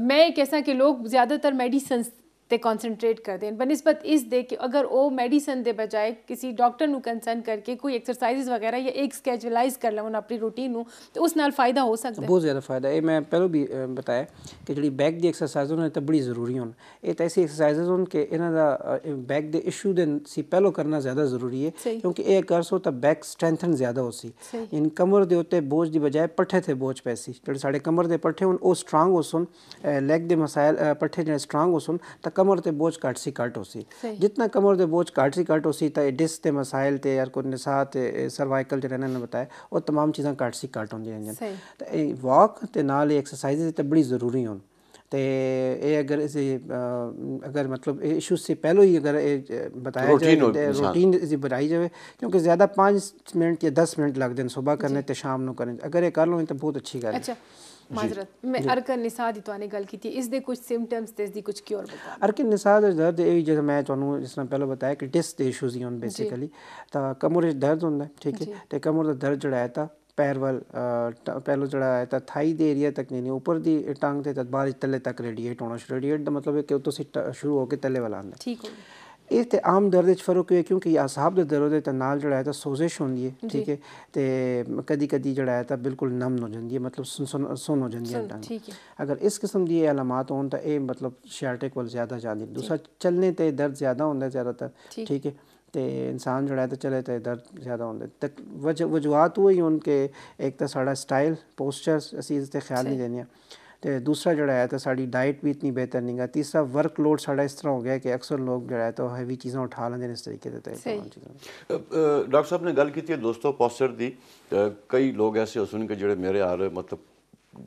ਮੈਂ ਇਹ ਕਹਿਸਾਂ ਕਿ ਲੋਕ ਜ਼ਿਆਦਾਤਰ ਮੈਡੀਸਨਸ ते कॉन्सनट्रेट करते हैं बनस्बत इस दे कि अगर वो मेडिसन दे बजाय किसी डॉक्टर नु कंसर्न करके कोई एक्सरसाइज वगैरह या एक स्केजुलाइज कर लें अपनी रूटीन तो उस नाल फायदा हो सकता बहुत ज़्यादा फायदा है मैं पहले भी बताया कि जी बैक की एक्सरसाइज होने बड़ी जरूरी हो तो ऐसी एक्सरसाइज हो कि इन्होंने बैक के इशू दिन से पहले करना ज़्यादा जरूरी है क्योंकि एक अगर सो तो बैक स्ट्रेंथन ज़्यादा हो सी इन कमर के उत्ते बोझ की बजाय पठे थे बोझ पे जो सा कमर के पट्ठे हो स्ट्रग हो लैग के मसायल पट्ठे जो स्ट्रग हो सुन तो कमर से बोझ घट सी घट हो सी जितना कमर से बोझ घट सी घट हो सी डिस के मसाइल से या कोई नशा सर्वाइकल जो इन्होंने बताया वो तमाम चीज़ा घट सी घट होंगे वॉक के नाल एक्सरसाइज तो बड़ी जरूरी हो ते ए अगर इस अगर मतलब इशू से पहले ही अगर बताया जाए रूटीन बनाई जाए क्योंकि ज्यादा पाँच मिनट या दस मिनट लगते हैं सुबह करने ते शाम करने अगर ये कर लो तो बहुत अच्छी गल अच्छा। है ਮਾਜ਼ਰਤ ਮੈਂ ਅਰਕਨ ਨਿਸਾ ਦੀ ਤੁਹਾਨੂੰ ਗੱਲ ਕੀਤੀ ਇਸ ਦੇ ਕੁਝ ਸਿੰਪਟਮਸ ਤੇ ਇਸ ਦੀ ਕੁਝ ਕਿਉਰ ਬਤਾਓ ਅਰਕਨ ਨਿਸਾ ਦਾ ਦਰਦ ਇਹ ਜਿਹੜਾ ਮੈਂ ਤੁਹਾਨੂੰ ਇਸ ਤਰ੍ਹਾਂ ਪਹਿਲਾਂ ਬਤਾਇਆ ਕਿ ਡਿਸਕ ਦੇ ਇਸ਼ੂਜ਼ ਹੀ ਹਨ ਬੇਸਿਕਲੀ ਤਾਂ ਕਮਰ ਵਿੱਚ ਦਰਦ ਹੁੰਦਾ ਠੀਕ ਹੈ ਤੇ ਕਮਰ ਦਾ ਦਰਦ ਜਿਹੜਾ ਹੈ ਤਾਂ ਪੈਰ ਵੱਲ ਪਹਿਲੋ ਜਿਹੜਾ ਹੈ ਤਾਂ ਥਾਈ ਦੇ ਏਰੀਆ ਤੱਕ ਨਹੀਂ ਉੱਪਰ ਦੀ ਟੰਗ ਤੇ ਤਦ ਬਾਅਦ ਤਲੇ ਤੱਕ ਰੇਡੀਏਟ ਹੋਣਾ ਸ਼ੁਰੂ ਰੇਡੀਏਟ ਦਾ ਮਤਲਬ ਹੈ ਕਿ ਉਹ ਤੋਂ ਸਿੱਟਾ ਸ਼ੁਰੂ ਹੋ ਕੇ ਤਲੇ ਵੱਲ ਆਉਂਦਾ ਠੀਕ ਹੋ ਗਿਆ ये आम दर्द फर्क हो क्योंकि असाब के दर्द नाल जरा सोजिश होंगी है ठीक है तो कदी कदी जरा तो बिल्कुल नम हो जाती है मतलब सुन सुन सुन हो जाती है अगर इस किस्म की अलामत हो तो यह मतलब शर्टे को ज्यादा जाती दूसरा चलने पर दर्द ज्यादा होता है ज्यादातर ठीक है तो इंसान जोड़ा तो चले तो दर्द ज्यादा होते तक वज वजुहत उ एक तो सा स्टाइल पोस्चर अस ख्याल नहीं देने ਤੇ ਦੂਸਰਾ ਜਿਹੜਾ ਹੈ ਤੇ ਸਾਡੀ ਡਾਈਟ ਵੀ ਇਤਨੀ ਬਿਹਤਰ ਨਹੀਂ ਗਾ ਤੀਸਰਾ ਲੋਡ ਸਾਡਾ ਇਸ ਤਰ੍ਹਾਂ ਹੋ ਗਿਆ ਕਿ ਅਕਸਰ ਲੋਕ ਜਿਹੜਾ ਹੈ ਤਾਂ ਹੈਵੀ ਚੀਜ਼ਾਂ ਉਠਾ ਲੈਂਦੇ ਨੇ ਇਸ ਤਰੀਕੇ ਦੇ ਤੇ ਡਾਕਟਰ ਸਾਹਿਬ ਨੇ ਗੱਲ ਕੀਤੀ ਹੈ ਦੋਸਤੋ ਪੋਸਚਰ ਦੀ ਕਈ ਲੋਕ ਐਸੇ ਹੋ ਸੁਣ ਕੇ ਜਿਹੜੇ ਮੇਰੇ ਰਹੇ ਮਤਲਬ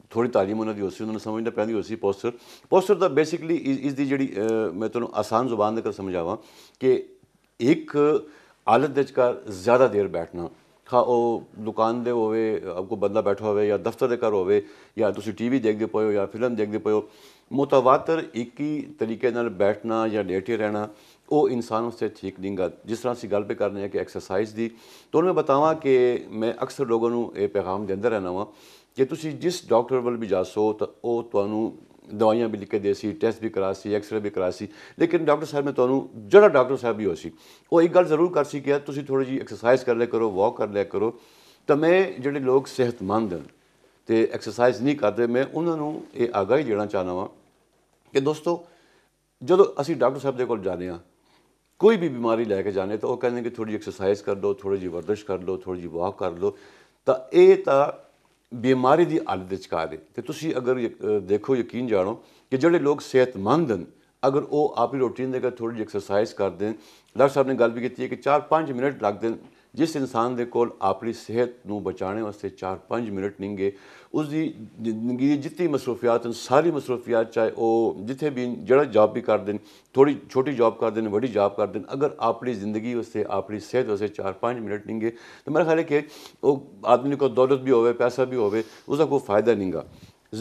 ਥੋੜੀ تعلیم ਉਹਨਾਂ ਦੀ ਹੋਸੀ ਉਹਨਾਂ ਨੂੰ ਸਮਝਣਾ ਪੈਂਦੀ ਹੋਸੀ ਪੋਸਚਰ ਪੋਸਚਰ ਦਾ ਬੇਸਿਕਲੀ ਇਸ ਦੀ ਜਿਹੜੀ ਮੈਂ ਤੁਹਾਨੂੰ ਆਸਾਨ ਜ਼ੁਬਾਨ ਦੇ ਕਰ ਸਮਝਾਵਾਂ ਕਿ ਇੱਕ ਹਾਲਤ ਦੇ ਵਿਚਕਾਰ ਜ਼ਿਆਦਾ ਦੇਰ ਬੈਠਣਾ ਖਾ ਉਹ ਦੁਕਾਨ ਦੇ ਹੋਵੇ ਆਪਕੋ ਬੰਦਾ ਬੈਠਾ ਹੋਵੇ ਜਾਂ ਦਫ਼ਤਰ ਦੇ ਘਰ ਹੋਵੇ ਜਾਂ ਤੁਸੀਂ ਟੀਵੀ ਦੇਖਦੇ ਪਏ ਹੋ ਜਾਂ ਫਿਲਮ ਦੇਖਦੇ ਪਏ ਹੋ ਮੁਤਵਾਤਰ ਇੱਕ ਹੀ ਤਰੀਕੇ ਨਾਲ ਬੈਠਣਾ ਜਾਂ ਡੇਟੇ ਰਹਿਣਾ ਉਹ ਇਨਸਾਨ ਤੇ ਠੀਕ ਨਹੀਂ ਗਾ ਜਿਸ ਤਰ੍ਹਾਂ ਅਸੀਂ ਗੱਲ ਪੇ ਕਰਨੇ ਆ ਕਿ ਐਕਸਰਸਾਈਜ਼ ਦੀ ਤੋਂ ਮੈਂ ਬਤਾਵਾਂ ਕਿ ਮੈਂ ਅਕਸਰ ਲੋਕਾਂ ਨੂੰ ਇਹ ਪੈਗਾਮ ਦਿੰਦਾ ਰਹਿਣਾ ਵਾਂ ਕਿ ਤੁਸੀਂ ਜਿਸ ਡਾਕਟਰ ਵੱਲ ਵੀ ਜਾਸੋ ਤਾਂ ਉਹ ਤੁਹਾਨੂੰ ਦਵਾਈਆਂ ਵੀ ਲਿਖ ਕੇ ਦੇ ਸੀ ਟੈਸਟ ਵੀ ਕਰਾ ਸੀ ਐਕਸਰੇ ਵੀ ਕਰਾ ਸੀ ਲੇਕਿਨ ਡਾਕਟਰ ਸਾਹਿਬ ਨੇ ਤੁਹਾਨੂੰ ਜਿਹੜਾ ਡਾਕਟਰ ਸਾਹਿਬ ਵੀ ਹੋ ਸੀ ਉਹ ਇੱਕ ਗੱਲ ਜ਼ਰੂਰ ਕਰ ਸੀ ਕਿ ਤੁਸੀਂ ਥੋੜੀ ਜੀ ਐਕਸਰਸਾਈਜ਼ ਕਰ ਲਿਆ ਕਰੋ ਵਾਕ ਕਰ ਲਿਆ ਕਰੋ ਤਾਂ ਮੈਂ ਜਿਹੜੇ ਲੋਕ ਸਿਹਤਮੰਦ ਹਨ ਤੇ ਐਕਸਰਸਾਈਜ਼ ਨਹੀਂ ਕਰਦੇ ਮੈਂ ਉਹਨਾਂ ਨੂੰ ਇਹ ਆਗਾਹੀ ਦੇਣਾ ਚਾਹਨਾ ਵਾਂ ਕਿ ਦੋਸਤੋ ਜਦੋਂ ਅਸੀਂ ਡਾਕਟਰ ਸਾਹਿਬ ਦੇ ਕੋਲ ਜਾਂਦੇ ਆ ਕੋਈ ਵੀ ਬਿਮਾਰੀ ਲੈ ਕੇ ਜਾਂਦੇ ਤਾਂ ਉਹ ਕਹਿੰਦੇ ਕਿ ਥੋੜੀ ਜੀ ਐਕਸਰਸਾਈਜ਼ ਕਰ ਲਓ ਥੋੜੀ ਜੀ ਵਰਦਿਸ਼ ਕਰ ਲਓ ਥੋੜੀ ਜੀ ਵਾਕ ਕਰ ਲਓ ਤਾਂ ਇਹ ਤਾਂ ਬਿਮਾਰੀ ਦੀ ਹਾਲਤ ਵਿੱਚ ਕਾਰੇ ਤੇ ਤੁਸੀਂ ਅਗਰ ਦੇਖੋ ਯਕੀਨ ਜਾਣੋ ਕਿ ਜਿਹੜੇ ਲੋਕ ਸਿਹਤਮੰਦ ਹਨ ਅਗਰ ਉਹ ਆਪਣੀ ਰੋਟੀਨ ਦੇ ਕਰ ਥੋੜੀ ਜਿਹੀ ਐਕਸਰਸਾਈਜ਼ ਕਰਦੇ ਡਾਕਟਰ ਸਾਹਿਬ ਨੇ ਗੱਲ ਵੀ ਕੀਤੀ ਹੈ ਕਿ 4-5 ਮਿੰਟ ਲੱਗਦੇ ਜਿਸ ਇਨਸਾਨ ਦੇ ਕੋਲ ਆਪਣੀ ਸਿਹਤ ਨੂੰ ਬਚਾਉਣ ਵਾਸਤੇ 4-5 ਮਿੰਟ ਨਹੀਂਗੇ ਉਸ ਦੀ ਜ਼ਿੰਦਗੀ ਦੀ ਜਿੱਤੀ ਮਸਰੂਫੀਅਤ ਸਾਰੀ ਮਸਰੂਫੀਅਤ ਚਾਹੇ ਉਹ ਜਿੱਥੇ ਵੀ ਜਿਹੜਾ ਜੌਬ ਵੀ ਕਰਦੇ ਨੇ ਥੋੜੀ ਛੋਟੀ ਜੌਬ ਕਰਦੇ ਨੇ ਵੱਡੀ ਜੌਬ ਕਰਦੇ ਨੇ ਅਗਰ ਆਪਣੀ ਜ਼ਿੰਦਗੀ ਉਸੇ ਆਪਣੀ ਸਿਹਤ ਉਸੇ 4-5 ਮਿੰਟ ਲਿੰਗੇ ਤਾਂ ਮੇਰਾ ਖਿਆਲ ਹੈ ਕਿ ਉਹ ਆਦਮੀ ਕੋ ਦੌਲਤ ਵੀ ਹੋਵੇ ਪੈਸਾ ਵੀ ਹੋਵੇ ਉਸ ਦਾ ਕੋਈ ਫਾਇਦਾ ਨਹੀਂਗਾ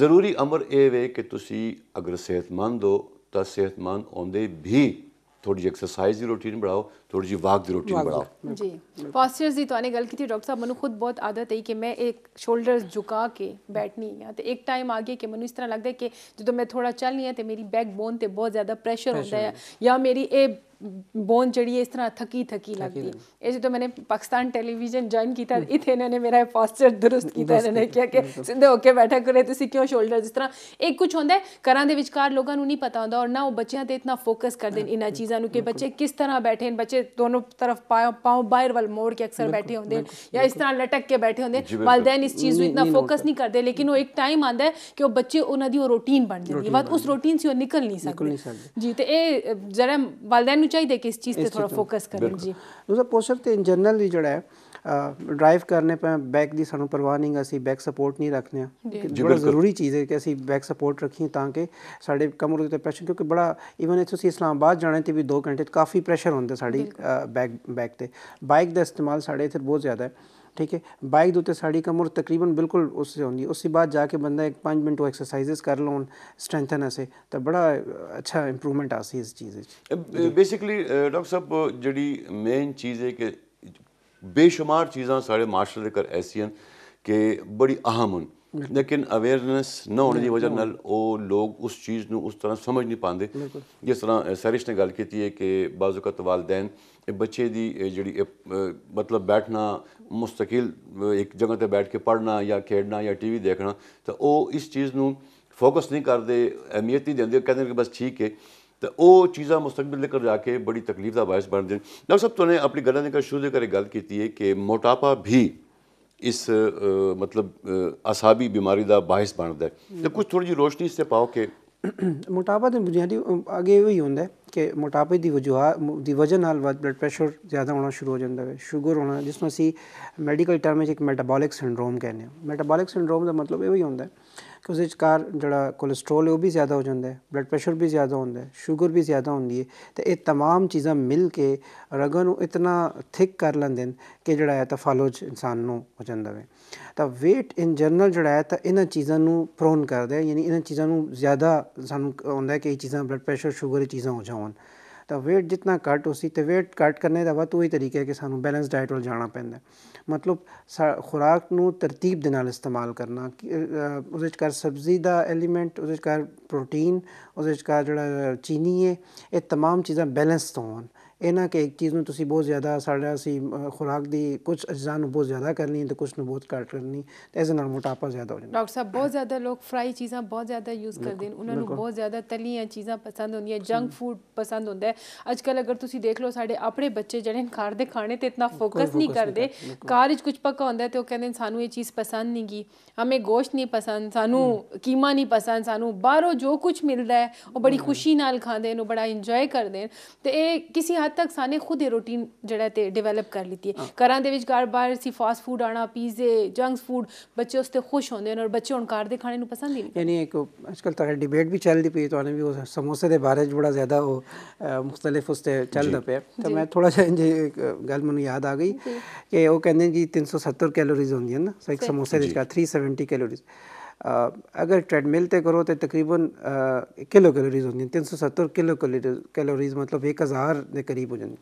ਜ਼ਰੂਰੀ ਅਮਰ ਇਹ ਵੇ ਕਿ ਤੁਸੀਂ ਅਗਰ ਸਿਹਤਮੰਦ ਹੋ ਤਾਂ ਸਿਹਤਮੰਦ ਹੁੰਦੇ ਵੀ थोड़ी जी एक्सरसाइज की रूटीन बढ़ाओ थोड़ी जी वाक की रूटीन बढ़ाओ जी पॉस्चर की तो गल की थी डॉक्टर साहब मैं खुद बहुत आदत है कि मैं एक शोल्डर झुका के बैठनी है तो एक टाइम आ गया कि मैं इस तरह लगता है कि जो तो मैं थोड़ा चलनी है तो मेरी बैक बोन पर बहुत ज़्यादा प्रेशर होता है या मेरी ए ਬੋਨ बोन ਇਸ ਤਰ੍ਹਾਂ ਥਕੀ ਥਕੀ ਲੱਗਦੀ ਇਹ ਜਦੋਂ तो ਪਾਕਿਸਤਾਨ ਟੈਲੀਵਿਜ਼ਨ ਜੁਆਇਨ ਕੀਤਾ ਇਥੇ ਇਹਨਾਂ ਨੇ ਮੇਰਾ ਪੋਸਚਰ ਦਰਸਤ ਕੀਤਾ ਇਹਨਾਂ ਨੇ ਕਿਹਾ ਕਿ ਸਿੱਧੇ ਹੋ ਕੇ ਬੈਠਾ ਕਰੇ ਤੁਸੀਂ ਕਿਉਂ ਸ਼ੋਲਡਰ ਜਿਸ ਤਰ੍ਹਾਂ ਇਹ ਕੁਝ ਹੁੰਦਾ ਹੈ ਘਰਾਂ ਦੇ ਵਿਚਕਾਰ ਲੋਕਾਂ ਨੂੰ ਨਹੀਂ ਪਤਾ ਹੁੰਦਾ ਔਰ ਨਾ ਉਹ ਬੱਚਿਆਂ ਤੇ ਇਤਨਾ ਫੋਕਸ ਕਰਦੇ ਨੇ ਇਹਨਾਂ ਚੀਜ਼ਾਂ ਨੂੰ ਕਿ ਬੱਚੇ ਕਿਸ ਤਰ੍ਹਾਂ ਬੈਠੇ ਨੇ ਬੱਚੇ ਦੋਨੋਂ ਤਰਫ ਪਾਉ ਬਾਹਰ ਵੱਲ ਮੋੜ ਕੇ ਅਕਸਰ ਬੈਠੇ ਹੁੰਦੇ ਨੇ ਜਾਂ ਇਸ ਤਰ੍ਹਾਂ ਲਟਕ ਕੇ ਬੈਠੇ ਹੁੰਦੇ ਨੇ ਵਾਲਦੈਨ ਇਸ ਚੀਜ਼ ਨੂੰ ਇਤਨਾ ਫੋਕਸ ਨਹੀਂ ਕਰਦੇ ਲੇਕਿਨ ਉਹ ਇੱਕ ਟਾਈਮ ਆਂਦਾ ਹੈ ਕਿ ਉਹ ਬੱਚੇ ਉਹਨਾਂ ਦੀ ਉਹ ਰੁਟੀਨ ਬਣ ਜਾਂਦੀ ਹੈ ਬਾਅਦ ਉਸ ਰੁਟੀਨ ਸੀ ਉਹ ਨਿਕਲ ਨਹੀਂ ਸਕਦੇ ਜੀ ਤੇ ਇਹ ਜਿਹੜਾ ਵਾਲਦੈਨ ਨੂੰ ਚਾਹੀਦਾ ਕਿ ਇਸ ਚੀਜ਼ ਤੇ ਥੋੜਾ ਫੋਕਸ ਕਰਨ ਜੀ ਦੂਸਰਾ ਪੋਸਚਰ ਤੇ ਇਨ ਜਨਰਲ ਹੀ ਜਿਹੜਾ ਹੈ ਡਰਾਈਵ ਕਰਨੇ ਪੈ ਬੈਕ ਦੀ ਸਾਨੂੰ ਪਰਵਾਹ ਨਹੀਂ ਅਸੀਂ ਬੈਕ ਸਪੋਰਟ ਨਹੀਂ ਰੱਖਨੇ ਆ ਬੜਾ ਜ਼ਰੂਰੀ ਚੀਜ਼ ਹੈ ਕਿ ਅਸੀਂ ਬੈਕ ਸਪੋਰਟ ਰੱਖੀਏ ਤਾਂ ਕਿ ਸਾਡੇ ਕਮਰ ਦੇ ਤੇ ਪ੍ਰੈਸ਼ਰ ਕਿਉਂਕਿ ਬੜਾ ਇਵਨ ਇੱਥੇ ਤੁਸੀਂ ਇਸਲਾਮਾਬਾਦ ਜਾਣੇ ਤੇ ਵੀ 2 ਘੰਟੇ ਕਾਫੀ ਪ੍ਰੈਸ਼ਰ ਹੁੰਦਾ ਸਾਡੀ ਬੈਕ ਬੈਕ ਤੇ ਬਾਈਕ ਦਾ ਇਸਤੇਮਾਲ ਸਾਡੇ ਇਥੇ ਬਹੁਤ ਜ਼ਿਆਦਾ ਹੈ ठीक है बाइक धोते साड़ी का मुर तकरीबन बिल्कुल उससे होंगी उसके बाद जाके बंदा एक पाँच मिनट वो एक्सरसाइजेस कर लो स्ट्रेंथन से तो बड़ा अच्छा इंप्रूवमेंट आसी इस चीज़ बेसिकली डॉक्टर साहब जी मेन चीज़ है कि बेशुमार चीज़ा साढ़े माशरे कर ऐसी कि बड़ी अहम हैं लेकिन अवेयरनेस न होने की वजह नाल लोग उस चीज़ न उस तरह समझ नहीं पाते जिस तरह सरिश ने गल की है कि बाजू का वालदेन ਇਹ ਬੱਚੇ ਦੀ ਜਿਹੜੀ ਮਤਲਬ ਬੈਠਣਾ ਮੁਸਤਕਿਲ ਇੱਕ ਜਗ੍ਹਾ ਤੇ ਬੈਠ ਕੇ ਪੜ੍ਹਨਾ ਜਾਂ ਖੇਡਣਾ ਜਾਂ ਟੀਵੀ ਦੇਖਣਾ ਤਾਂ ਉਹ ਇਸ ਚੀਜ਼ ਨੂੰ ਫੋਕਸ ਨਹੀਂ ਕਰਦੇ ਅਹਿਮੀਅਤ ਨਹੀਂ ਦਿੰਦੇ ਕਹਿੰਦੇ ਕਿ ਬਸ ਠੀਕ ਹੈ ਤਾਂ ਉਹ ਚੀਜ਼ਾਂ ਮੁਸਤਕਬਲ ਲੈ ਕੇ ਜਾ ਕੇ ਬੜੀ ਤਕਲੀਫ ਦਾ ਵਾਇਸ ਬਣਦੇ ਨਾ ਸਭ ਤੋਂ ਨੇ ਆਪਣੀ ਗੱਲਾਂ ਦੇ ਕਰ ਸ਼ੁਰੂ ਦੇ ਕਰੇ ਗੱਲ ਕੀਤੀ ਹੈ ਕਿ ਮੋਟਾਪਾ ਵੀ ਇਸ ਮਤਲਬ ਅਸਾਬੀ ਬਿਮਾਰੀ ਦਾ ਵਾਇਸ ਬਣਦਾ ਹੈ ਤੇ ਕੁਝ ਥੋੜੀ ਜਿਹੀ ਰੋਸ਼ਨੀ ਇਸ ਤੇ ਪਾਓ ਕਿ ਮੋਟਾਪਾ ਦੇ ਬੁਨਿਆਦੀ ਅੱਗੇ ਹੋਈ ਹੁੰਦਾ ਹੈ ਕਿ ਮੋਟਾਪੇ ਦੀ ਵਜੂਹਾ ਦੀ ਵਜ੍ਹਾ ਨਾਲ ਬਲੱਡ ਪ੍ਰੈਸ਼ਰ ਜ਼ਿਆਦਾ ਹੋਣਾ ਸ਼ੁਰੂ ਹੋ ਜਾਂਦਾ ਹੈ ਸ਼ੂਗਰ ਹੋਣਾ ਜਿਸ ਨੂੰ ਅਸੀਂ ਮੈਡੀਕਲ ਟਰਮ ਵਿੱਚ ਇੱਕ ਮੈਟਾਬੋਲਿਕ ਸਿੰਡਰੋਮ ਕਹਿੰਦੇ ਹਾਂ ਮੈਟਾਬੋਲਿਕ ਸਿੰਡਰੋਮ ਦਾ ਮਤਲਬ ਇਹ ਹੀ ਹੁੰਦਾ ਹੈ ਕਿ ਉਸ ਵਿੱਚ ਕਾਰ ਜਿਹੜਾ ਕੋਲੇਸਟ੍ਰੋਲ ਉਹ ਵੀ ਜ਼ਿਆਦਾ ਹੋ ਜਾਂਦਾ ਹੈ ਬਲੱਡ ਪ੍ਰੈਸ਼ਰ ਵੀ ਜ਼ਿਆਦਾ ਹੁੰਦਾ ਹੈ ਸ਼ੂਗਰ ਵੀ ਜ਼ਿਆਦਾ ਹੁੰਦੀ ਹੈ ਤੇ ਇਹ तमाम ਚੀਜ਼ਾਂ ਮਿਲ ਕੇ ਰਗਨ ਨੂੰ ਇਤਨਾ ਥਿਕ ਕਰ ਲੈਂਦੇ ਨੇ ਕਿ ਜਿਹੜਾ ਹੈ ਤਫਾਲੁਜ ਇਨਸਾਨ ਨੂੰ ਹੋ ਜਾਂਦਾ ਹੈ ਤਾਂ weight in general ਜਿਹੜਾ ਹੈ ਤਾਂ ਇਹਨਾਂ ਚੀਜ਼ਾਂ ਨੂੰ ਪ੍ਰੋਨ ਕਰਦਾ ਹੈ ਯਾਨੀ ਇਹਨਾਂ ਚੀਜ਼ਾਂ ਨੂੰ ਜ਼ਿਆਦਾ ਸਾਨੂੰ ਹੁੰਦਾ ਕਿ ਇਹ ਚੀਜ਼ਾਂ ਬਲੱਡ ਪ੍ਰੈਸ਼ਰ ਸ਼ੂਗਰ ਇਹ ਚੀਜ਼ਾਂ ਹੋ ਜਾਵਣ ਤਾਂ weight ਜਿੰਨਾ ਘੱਟ ਉਸੀ ਤੇ weight ਘੱਟ ਕਰਨੇ ਦਾ ਵੱਧ ਉਹੀ ਤਰੀਕਾ ਹੈ ਕਿ ਸਾਨੂੰ ਬੈਲੈਂਸ ਡਾਈਟ ਵੱਲ ਜਾਣਾ ਪੈਂਦਾ ਮਤਲਬ ਖੁਰਾਕ ਨੂੰ ਤਰਤੀਬ ਦੇ ਨਾਲ ਇਸਤੇਮਾਲ ਕਰਨਾ ਉਸ ਵਿੱਚ ਕਰ ਸਬਜ਼ੀ ਦਾ ਐਲੀਮੈਂਟ ਉਸ ਵਿੱਚ ਕਰ ਪ੍ਰੋਟੀਨ ਉਸ ਵਿੱਚ ਕਰ ਜਿਹੜਾ ਚੀਨੀ ਹੈ ਇਹ तमाम ਚੀਜ਼ਾਂ ਬੈਲੈਂਸਡ ਹੋਣ ਇਹ ਨਾ ਕਿ ਇੱਕ ਚੀਜ਼ ਨੂੰ ਤੁਸੀਂ ਬਹੁਤ ਜ਼ਿਆਦਾ ਸਾਡਾ ਅਸੀਂ ਖੁਰਾਕ ਦੀ ਕੁਝ ਅਜਜ਼ਾ ਨੂੰ ਬਹੁਤ ਜ਼ਿਆਦਾ ਕਰਨੀ ਤੇ ਕੁਝ ਨੂੰ ਬਹੁਤ ਘੱਟ ਕਰਨੀ ਤੇ ਇਸ ਨਾਲ ਮੋਟਾਪਾ ਜ਼ਿਆਦਾ ਹੋ ਜਾਂਦਾ ਡਾਕਟਰ ਸਾਹਿਬ ਬਹੁਤ ਜ਼ਿਆਦਾ ਲੋਕ ਫਰਾਈ ਚੀਜ਼ਾਂ ਬਹੁਤ ਜ਼ਿਆਦਾ ਯੂਜ਼ ਕਰਦੇ ਨੇ ਉਹਨਾਂ ਨੂੰ ਬਹੁਤ ਜ਼ਿਆਦਾ ਤਲੀਆਂ ਚੀਜ਼ਾਂ ਪਸੰਦ ਹੁੰਦੀਆਂ ਜੰਕ ਫੂਡ ਪਸੰਦ ਹੁੰਦਾ ਹੈ ਅੱਜ ਕੱਲ ਅਗਰ ਤੁਸੀਂ ਦੇਖ ਲਓ ਸਾਡੇ ਆਪਣੇ ਬੱਚੇ ਜਿਹੜੇ ਘਰ ਦੇ ਖਾਣੇ ਤੇ ਇਤਨਾ ਫੋਕਸ ਨਹੀਂ ਕਰਦੇ ਘਰ ਵਿੱਚ ਕੁਝ ਪੱਕਾ ਹੁੰਦਾ ਤੇ ਉਹ ਕਹਿੰਦੇ ਸਾਨੂੰ ਇਹ ਚੀਜ਼ ਪਸੰਦ ਨਹੀਂ ਗਈ ਹਮੇ ਗੋਸ਼ਤ ਨਹੀਂ ਪਸੰਦ ਸਾਨੂੰ ਕੀਮਾ ਨਹੀਂ ਪਸੰਦ ਸਾਨੂੰ ਬਾਹਰੋਂ ਜੋ ਕੁਝ ਮਿਲਦਾ ਹੈ ਉਹ ਬੜੀ ਖੁਸ਼ੀ ਨਾਲ ਖਾਂਦੇ ਨੇ ਉਹ ਬੜਾ ਇੰਜੋਏ ਕਰਦੇ ਨੇ ਤੇ ਇਹ ਕਿਸੇ ਹੱਦ ਤੱਕ ਸਾਨੇ ਖੁਦ ਹੀ ਰੂਟੀਨ ਜਿਹੜਾ ਤੇ ਡਿਵੈਲਪ ਕਰ ਲਈ ਹੈ ਘਰਾਂ ਦੇ ਵਿੱਚ ਘਰ ਬਾਹਰ ਸੀ ਫਾਸਟ ਫੂਡ ਆਣਾ ਪੀਜ਼ੇ ਜੰਕ ਫੂਡ ਬੱਚੇ ਉਸ ਤੇ ਖੁਸ਼ ਹੁੰਦੇ ਨੇ ਔਰ ਬੱਚੇ ਹੁਣ ਘਰ ਦੇ ਖਾਣੇ ਨੂੰ ਪਸੰਦ ਨਹੀਂ ਯਾਨੀ ਇੱਕ ਅੱਜਕੱਲ ਤਾਂ ਡਿਬੇਟ ਵੀ ਚੱਲਦੀ ਪਈ ਤੁਹਾਨੂੰ ਵੀ ਉਹ ਸਮੋਸੇ ਦੇ ਬਾਰੇ ਜੁੜਾ ਜ਼ਿਆਦਾ ਉਹ ਮੁxtਲਫ ਉਸ ਤੇ ਚੱਲਦਾ ਪਿਆ ਤਾਂ ਮੈਂ ਥੋੜਾ ਜਿਹਾ ਇੰਜ ਗੱਲ ਮੈਨੂੰ ਯਾਦ ਆ ਗਈ ਕਿ ਉਹ ਕਹਿੰਦੇ ਜੀ 370 ਕੈਲੋਰੀਜ਼ ਹੁੰਦੀਆਂ ਨਾ ਸੋ ਇੱਕ ਸਮੋਸੇ ਦੇ ਵਿੱਚ 370 ਕੈਲੋਰੀਜ਼ ਅਗਰ ਟ੍ਰੈਡਮਿਲ ਤੇ ਕਰੋ ਤੇ ਤਕਰੀਬਨ 1 ਕਿਲੋ ਕੈਲੋਰੀਜ਼ ਹੁੰਦੀ 370 ਕਿਲੋ ਕੈਲੋਰੀਜ਼ ਮਤਲਬ 1000 ਦੇ ਕਰੀਬ ਹੋ ਜਾਂਦੀ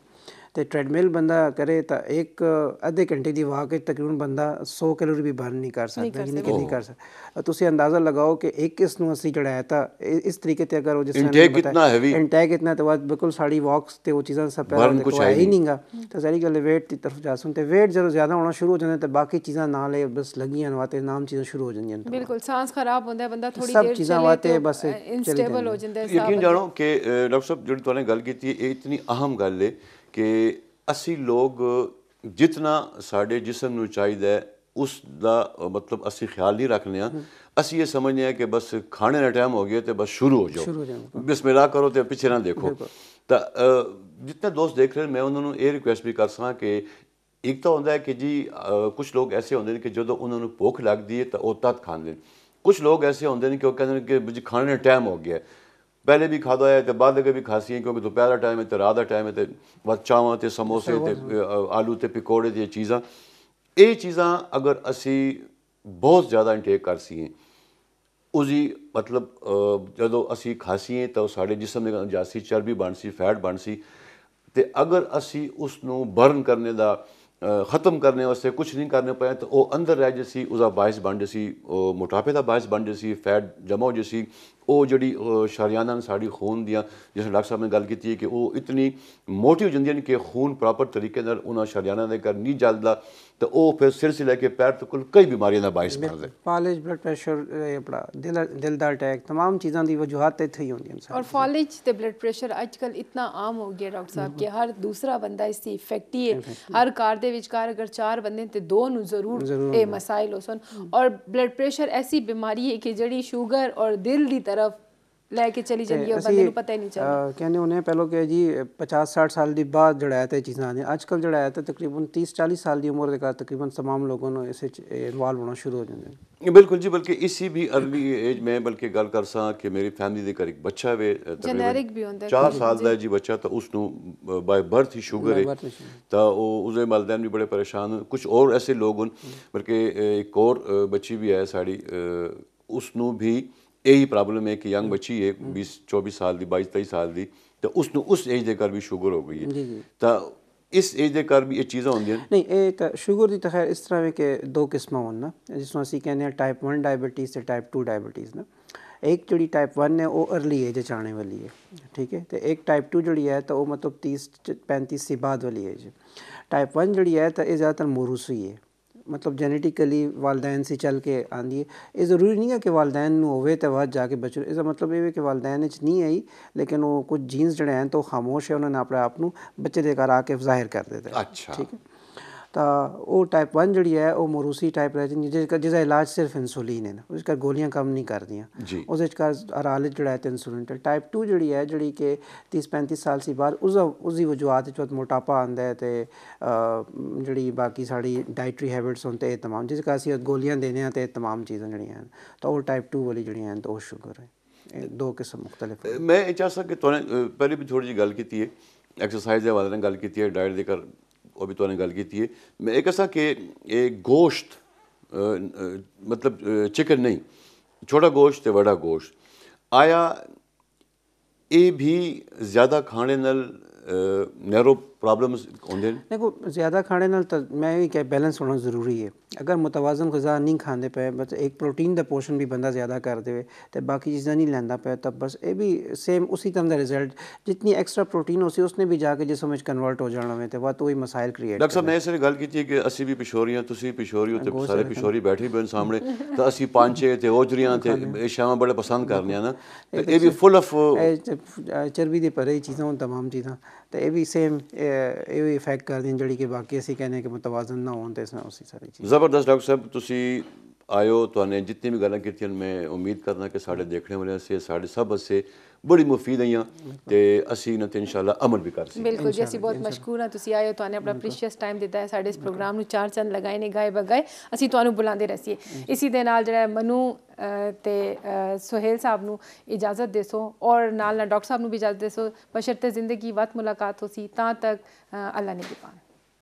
ਤੇ ਟ੍ਰੈਡਮਿਲ ਬੰਦਾ ਕਰੇ ਤਾਂ ਇੱਕ ਅੱਧੇ ਘੰਟੇ ਦੀ ਵਾਕ ਵਿੱਚ ਤਕਰੀਬਨ ਬੰਦਾ 100 ਕੈਲੋਰੀ ਵੀ ਬਰਨ ਨਹੀਂ ਕਰ ਸਕਦਾ ਯਾਨੀ ਕਿੰਨੀ ਕਰ ਸਕਦਾ ਤੁਸੀਂ ਅੰਦਾਜ਼ਾ ਲਗਾਓ ਕਿ ਇੱਕ ਇਸ ਨੂੰ ਅਸੀਂ ਚੜਾਇਆ ਤਾਂ ਇਸ ਤਰੀਕੇ ਤੇ ਅਗਰ ਉਹ ਜਿਸ ਤਰ੍ਹਾਂ ਇਨਟੇਕ ਕਿੰਨਾ ਹੈਵੀ ਇਨਟੇਕ ਇਤਨਾ ਤੇ ਤਾਂ ਬਿਲਕੁਲ ਸਾਡੀ ਵਾਕਸ ਤੇ ਉਹ ਚੀਜ਼ਾਂ ਸਭ ਪਹਿਲਾਂ ਕੋਈ ਹੈ ਹੀ ਨਹੀਂਗਾ ਤਾਂ ਸਾਰੀ ਗੱਲ ਵੇਟ ਦੀ ਤਰਫ ਜਾ ਸੁਣ ਤੇ ਵੇਟ ਜਦੋਂ ਜ਼ਿਆਦਾ ਹੋਣਾ ਸ਼ੁਰੂ ਹੋ ਜਾਂਦਾ ਤੇ ਬਾਕੀ ਚੀਜ਼ਾਂ ਨਾਲ ਇਹ ਬਸ ਲੱਗੀਆਂ ਵਾਤੇ ਨਾਮ ਚੀਜ਼ਾਂ ਸ਼ੁਰੂ ਹੋ ਜਾਂਦੀਆਂ ਬਿਲਕੁਲ सांस खराब है बंदा थोड़ी देर चीज़ां वाते तो बस इंस्टेबल हो जंदा यकीन जानो कि डॉक्टर साहब जेह्ड़ी तुमने गल की इतनी अहम गल है कि असी लोग जितना साढ़े जिसम चाहिए उस दा मतलब असी ख्याल नहीं रखने हैं ਅਸੀਂ समझने कि बस खाने का टाइम हो गया तो बस शुरू हो जाओ ਹੋ ਜਾਓ ਬਿਸਮਿਲ੍ਲਾ ਕਰੋ ਤੇ ਪਿੱਛੇ ਨਾ ਦੇਖੋ ਤਾਂ ਜਿੰਨੇ ਦੋਸਤ ਦੇਖ ਰਹੇ ਮੈਂ ਉਹਨਾਂ ਨੂੰ ਇਹ ਰਿਕੁਐਸਟ ਵੀ ਕਰ ਇੱਕ ਤਾਂ ਹੁੰਦਾ ਹੈ ਕਿ ਜੀ ਕੁਝ ਲੋਕ ਐਸੇ ਹੁੰਦੇ ਨੇ ਕਿ ਜਦੋਂ ਉਹਨਾਂ ਨੂੰ ਭੁੱਖ ਲੱਗਦੀ ਹੈ ਤਾਂ ਉਹ ਤਤ ਖਾਂਦੇ ਨੇ ਕੁਝ ਲੋਕ ਐਸੇ ਹੁੰਦੇ ਨੇ ਕਿ ਉਹ ਕਹਿੰਦੇ ਨੇ ਕਿ ਜੀ ਖਾਣੇ ਦਾ ਟਾਈਮ ਹੋ ਗਿਆ ਪਹਿਲੇ ਵੀ ਖਾਦਾ ਹੈ ਤੇ ਬਾਅਦ ਅਗੇ ਵੀ ਖਾਸੀ ਹੈ ਕਿਉਂਕਿ ਦੁਪਹਿਰ ਦਾ ਟਾਈਮ ਹੈ ਤੇ ਰਾਤ ਦਾ ਟਾਈਮ ਹੈ ਤੇ ਬਸ ਚਾਵਾਂ ਤੇ ਸਮੋਸੇ ਤੇ ਆਲੂ ਤੇ ਪਕੌੜੇ ਦੀਆਂ ਚੀਜ਼ਾਂ ਇਹ ਚੀਜ਼ਾਂ ਅਗਰ ਅਸੀਂ ਬਹੁਤ ਜ਼ਿਆਦਾ ਇੰਟੇਕ ਕਰ ਸੀਏ ਉਜੀ ਮਤਲਬ ਜਦੋਂ ਅਸੀਂ ਖਾਸੀਏ ਤਾਂ ਸਾਡੇ ਜਿਸਮ ਦੇ ਅੰਦਰ ਚਰਬੀ ਬਣ ਸੀ ਫੈਟ ਬਣ ਸੀ ਤੇ ਅਗਰ ਅਸੀਂ ਉਸ ਨੂੰ ਬਰਨ ਕਰਨੇ ਦਾ ਖਤਮ ਕਰਨੇ ਵਾਸਤੇ ਕੁਝ ਨਹੀਂ ਕਰਨੇ ਪਏ ਤਾਂ ਉਹ ਅੰਦਰ ਰਹਿ ਜੇ ਸੀ ਉਹਦਾ ਬਾਇਸ ਬਣ ਜੇ ਸੀ ਉਹ ਮੋਟਾਪੇ ਦਾ ਬਾਇਸ ਬਣ ਜੇ ਸੀ ਫੈਟ ਜਮਾ ਹੋ ਜੇ ਸੀ ਉਹ ਜਿਹੜੀ ਸ਼ਰੀਆਨਾਂ ਸਾਡੀ ਖੂਨ ਦੀਆਂ ਜਿਸ ਡਾਕਟਰ ਸਾਹਿਬ ਨੇ ਗੱਲ ਕੀਤੀ ਹੈ ਕਿ ਉਹ ਇਤਨੀ ਮੋਟੀ ਹੋ ਜਾਂਦੀਆਂ ਨੇ ਕਿ ਖੂਨ ਪ੍ਰੋਪਰ ਤਰੀਕੇ ਨਾਲ ਉਹਨਾਂ ਸ਼ਰੀਆਨਾਂ ਦੇ ਕਰ ਨਹੀਂ ਜਲਦਾ तो वो फिर सिर से लेके पैर तक तो कई बीमारियों का बायस बनते फॉलिज ब्लड प्रेशर अपना दिल दिल का अटैक तमाम चीज़ों की वजूहत इतने ही होंगे और फॉलिज तो ब्लड प्रेशर अजक इतना आम हो गया डॉक्टर साहब कि हर दूसरा बंदा इसकी इफेक्ट ही है हर कार के विचकार अगर चार बंद तो दो जरूर ये मसाइल हो सन और ब्लड प्रेशर ऐसी बीमारी है कि जड़ी शुगर और दिल की तरफ लेके चली जाती है बंदे को पता ही नहीं चलता कहने उन्हें पहले के जी 50 60 साल दी बाद जड़ाया ते चीजें आजकल जड़ाया ते तकरीबन 30 40 साल दी उम्र के बाद तकरीबन तमाम लोगों ने इसे इन्वॉल्व होना शुरू हो जंदे बिल्कुल जी बल्कि इसी भी अर्ली एज में बल्कि गल कर सा कि मेरी फैमिली दे कर एक बच्चा वे जेनेरिक भी होंदा 4 साल दा जी बच्चा तो उसनु बाय बर्थ ही शुगर है तो वो उसे मालदान भी बड़े परेशान कुछ और ऐसे लोग बल्कि एक और बच्ची भी है साड़ी उसनु भी यही प्रॉब्लम है कि यंग हम्म। बच्ची है हम्म। बीस चौबीस साल की बाईस तेईस साल की तो उस उस एज के घर भी शुगर हो गई है तो इस एज के घर भी ये चीज़ा होंगे नहीं ये शुगर की तो इस तरह है कि दो किस्म होना जिसको असं कहने टाइप वन डायबिटीज से टाइप टू डायबिटीज ना एक जी टाइप वन है वह अर्ली एज आने वाली है ठीक है तो एक टाइप टू जी है तो वह मतलब तीस पैंतीस से बाद वाली एज टाइप वन जी है तो यह ज़्यादातर मोरूसी है मतलब जेनेटिकली वालदेन से चल के आँदी है ये जरूरी नहीं है कि वालदेन होवे तो बाद जाके बचो इसका मतलब ये कि वालदेन नहीं आई लेकिन वो कुछ जीन्स जड़े हैं तो खामोश है उन्होंने अपने आप को बच्चे के घर आके जाहिर कर देते अच्छा ठीक है ਤਾਂ ਉਹ ਟਾਈਪ 1 ਜਿਹੜੀ ਹੈ ਉਹ ਮਰੂਸੀ ਟਾਈਪ ਰਹਿ ਜਾਂਦੀ ਜਿਹਦਾ ਇਲਾਜ ਸਿਰਫ ਇਨਸੂਲਿਨ ਹੈ ਉਸ ਕਰ ਗੋਲੀਆਂ ਕੰਮ ਨਹੀਂ ਕਰਦੀਆਂ ਉਸ ਵਿੱਚ ਕਰ ਹਰਾਲ ਜਿਹੜਾ ਹੈ ਤੇ ਇਨਸੂਲਿਨ ਟਾਈਪ 2 ਜਿਹੜੀ ਹੈ ਜਿਹੜੀ ਕਿ 30 35 ਸਾਲ ਸੀ ਬਾਅਦ ਉਸ ਉਸ ਦੀ ਵਜੂਹਾਤ ਵਿੱਚ ਮੋਟਾਪਾ ਆਂਦਾ ਹੈ ਤੇ ਜਿਹੜੀ ਬਾਕੀ ਸਾਡੀ ਡਾਈਟਰੀ ਹੈਬਿਟਸ ਹੁੰਦੇ ਇਹ ਤਮਾਮ ਜਿਸ ਕਰ ਅਸੀਂ ਗੋਲੀਆਂ ਦੇਨੇ ਆ ਤੇ ਤਮਾਮ ਚੀਜ਼ਾਂ ਜਿਹੜੀਆਂ ਹਨ ਤਾਂ ਉਹ ਟਾਈਪ 2 ਵਾਲੀ ਜਿਹੜੀਆਂ ਹਨ ਤਾਂ ਉਹ ਸ਼ੂਗਰ ਹੈ ਦੋ ਕਿਸਮ ਮੁxtਲਫ ਮੈਂ ਇਹ ਚਾਹ ਸਕ ਕਿ ਤੁਹਾਨੂੰ ਪਹਿਲੇ ਵੀ ਥੋੜੀ ਜੀ ਗੱਲ ਕੀਤੀ ਹੈ ਐਕਸਰਸਾਈਜ਼ ਦੇ ਬਾਰੇ ਨਾਲ ਗੱਲ ਕੀਤੀ ਹੈ ਡਾਈਟ ਦੇ ਕਰ ਉਹ ਵੀ ਤੁਹਾਨੂੰ ਗੱਲ ਕੀਤੀ ਹੈ ਮੈਂ ਇਹ ਕਹਾਂ ਕਿ ਇਹ ਗੋਸ਼ਤ ਮਤਲਬ ਚਿਕਨ ਨਹੀਂ ਛੋਟਾ ਗੋਸ਼ਤ ਤੇ ਵੱਡਾ ਗੋਸ਼ਤ ਆਇਆ ਇਹ ਵੀ ਜ਼ਿਆਦਾ ਖਾਣੇ ਨਾਲ ਨੈਰੋ प्रॉब्लम्स देखो ज़्यादा खाने ना तो मैं ही क्या बैलेंस होना जरूरी है अगर मुतवाजन गजा नहीं खाते पे बस एक प्रोटीन का पोर्शन भी बंदा ज़्यादा कर दे तो बाकी चीज़ा नहीं लेंदा पे तो बस ये भी सेम उसी तरह का रिजल्ट जितनी एक्स्ट्रा प्रोटीन हो सी उसने भी जाके जिसम कन्वर्ट हो जाना वे तो वह तो ही मसाइल क्रिएट डॉक्टर साहब मैं इसे गल की कि असी भी पिछोरी हाँ तुम पिछोरी हो तो सारे पिछोरी बैठे भी सामने तो असी पांच छे ओजरिया छावा बड़े पसंद करने फुल ऑफ चर्बी के परे चीज़ा तमाम चीज़ा ਤੇ ਇਹ ਵੀ ਸੇਮ ਇਹ ਵੀ ਇਫੈਕਟ ਕਰਦੀ ਜਿਹੜੀ ਕਿ ਬਾਕੀ ਅਸੀਂ ਕਹਿੰਦੇ ਕਿ ਮਤਵਾਜ਼ਨ ਨਾ ਹੋਣ ਤੇ ਉਸੇ ਸਾਰੀ ਚੀਜ਼ ਜ਼ਬਰਦਸਤ ਡਾਕਟਰ ਸਾਹਿਬ ਤੁਸੀਂ ਆਇਓ ਤੁਹਾਨੂੰ ਜਿੰਨੀ ਵੀ ਗੱਲਾਂ ਕੀਤੀਆਂ ਮੈਂ ਉਮੀਦ ਕਰਦਾ ਕਿ ਸਾਡੇ ਦੇਖਣ ਵਾਲਿਆਂ ਸੇ ਸਾਡੇ ਸਭ ਅਸੇ ਬੜੀ ਮੁਫੀਦ ਆਈਆਂ ਤੇ ਅਸੀਂ ਇਹਨਾਂ ਤੇ ਇਨਸ਼ਾਅੱਲਾ ਅਮਲ ਵੀ ਕਰ ਸਕੀਏ ਬਿਲਕੁਲ ਜੀ ਅਸੀਂ ਬਹੁਤ ਮਸ਼ਕੂਰ ਹਾਂ ਤੁਸੀਂ ਆਏ ਹੋ ਤੁਹਾਨੂੰ ਆਪਣਾ ਪ੍ਰੀਸ਼ੀਅਸ ਟਾਈਮ ਦਿੱਤਾ ਹੈ ਸਾਡੇ ਇਸ ਪ੍ਰੋਗਰਾਮ ਨੂੰ ਚਾਰ ਚੰਦ ਲਗਾਏ ਨੇ ਗਾਏ ਬਗਾਏ ਅਸੀਂ ਤੁਹਾਨੂੰ ਬੁਲਾਉਂਦੇ ਰਸੀਏ ਇਸੇ ਦੇ ਨਾਲ ਜਿਹੜਾ ਮਨੂ ਤੇ ਸੁਹੇਲ ਸਾਹਿਬ ਨੂੰ ਇਜਾਜ਼ਤ ਦੇਸੋ ਔਰ ਨਾਲ ਨਾਲ ਡਾਕਟਰ ਸਾਹਿਬ ਨੂੰ ਵੀ ਇਜਾਜ਼ਤ ਦੇਸੋ ਬਸ਼ਰਤੇ ਜ਼ਿੰਦਗੀ ਵਤ ਮੁਲਾਕਾਤ ਹੋਸੀ ਤਾਂ ਤੱਕ ਅੱਲਾ ਨੇ ਕਿਰਪਾਨ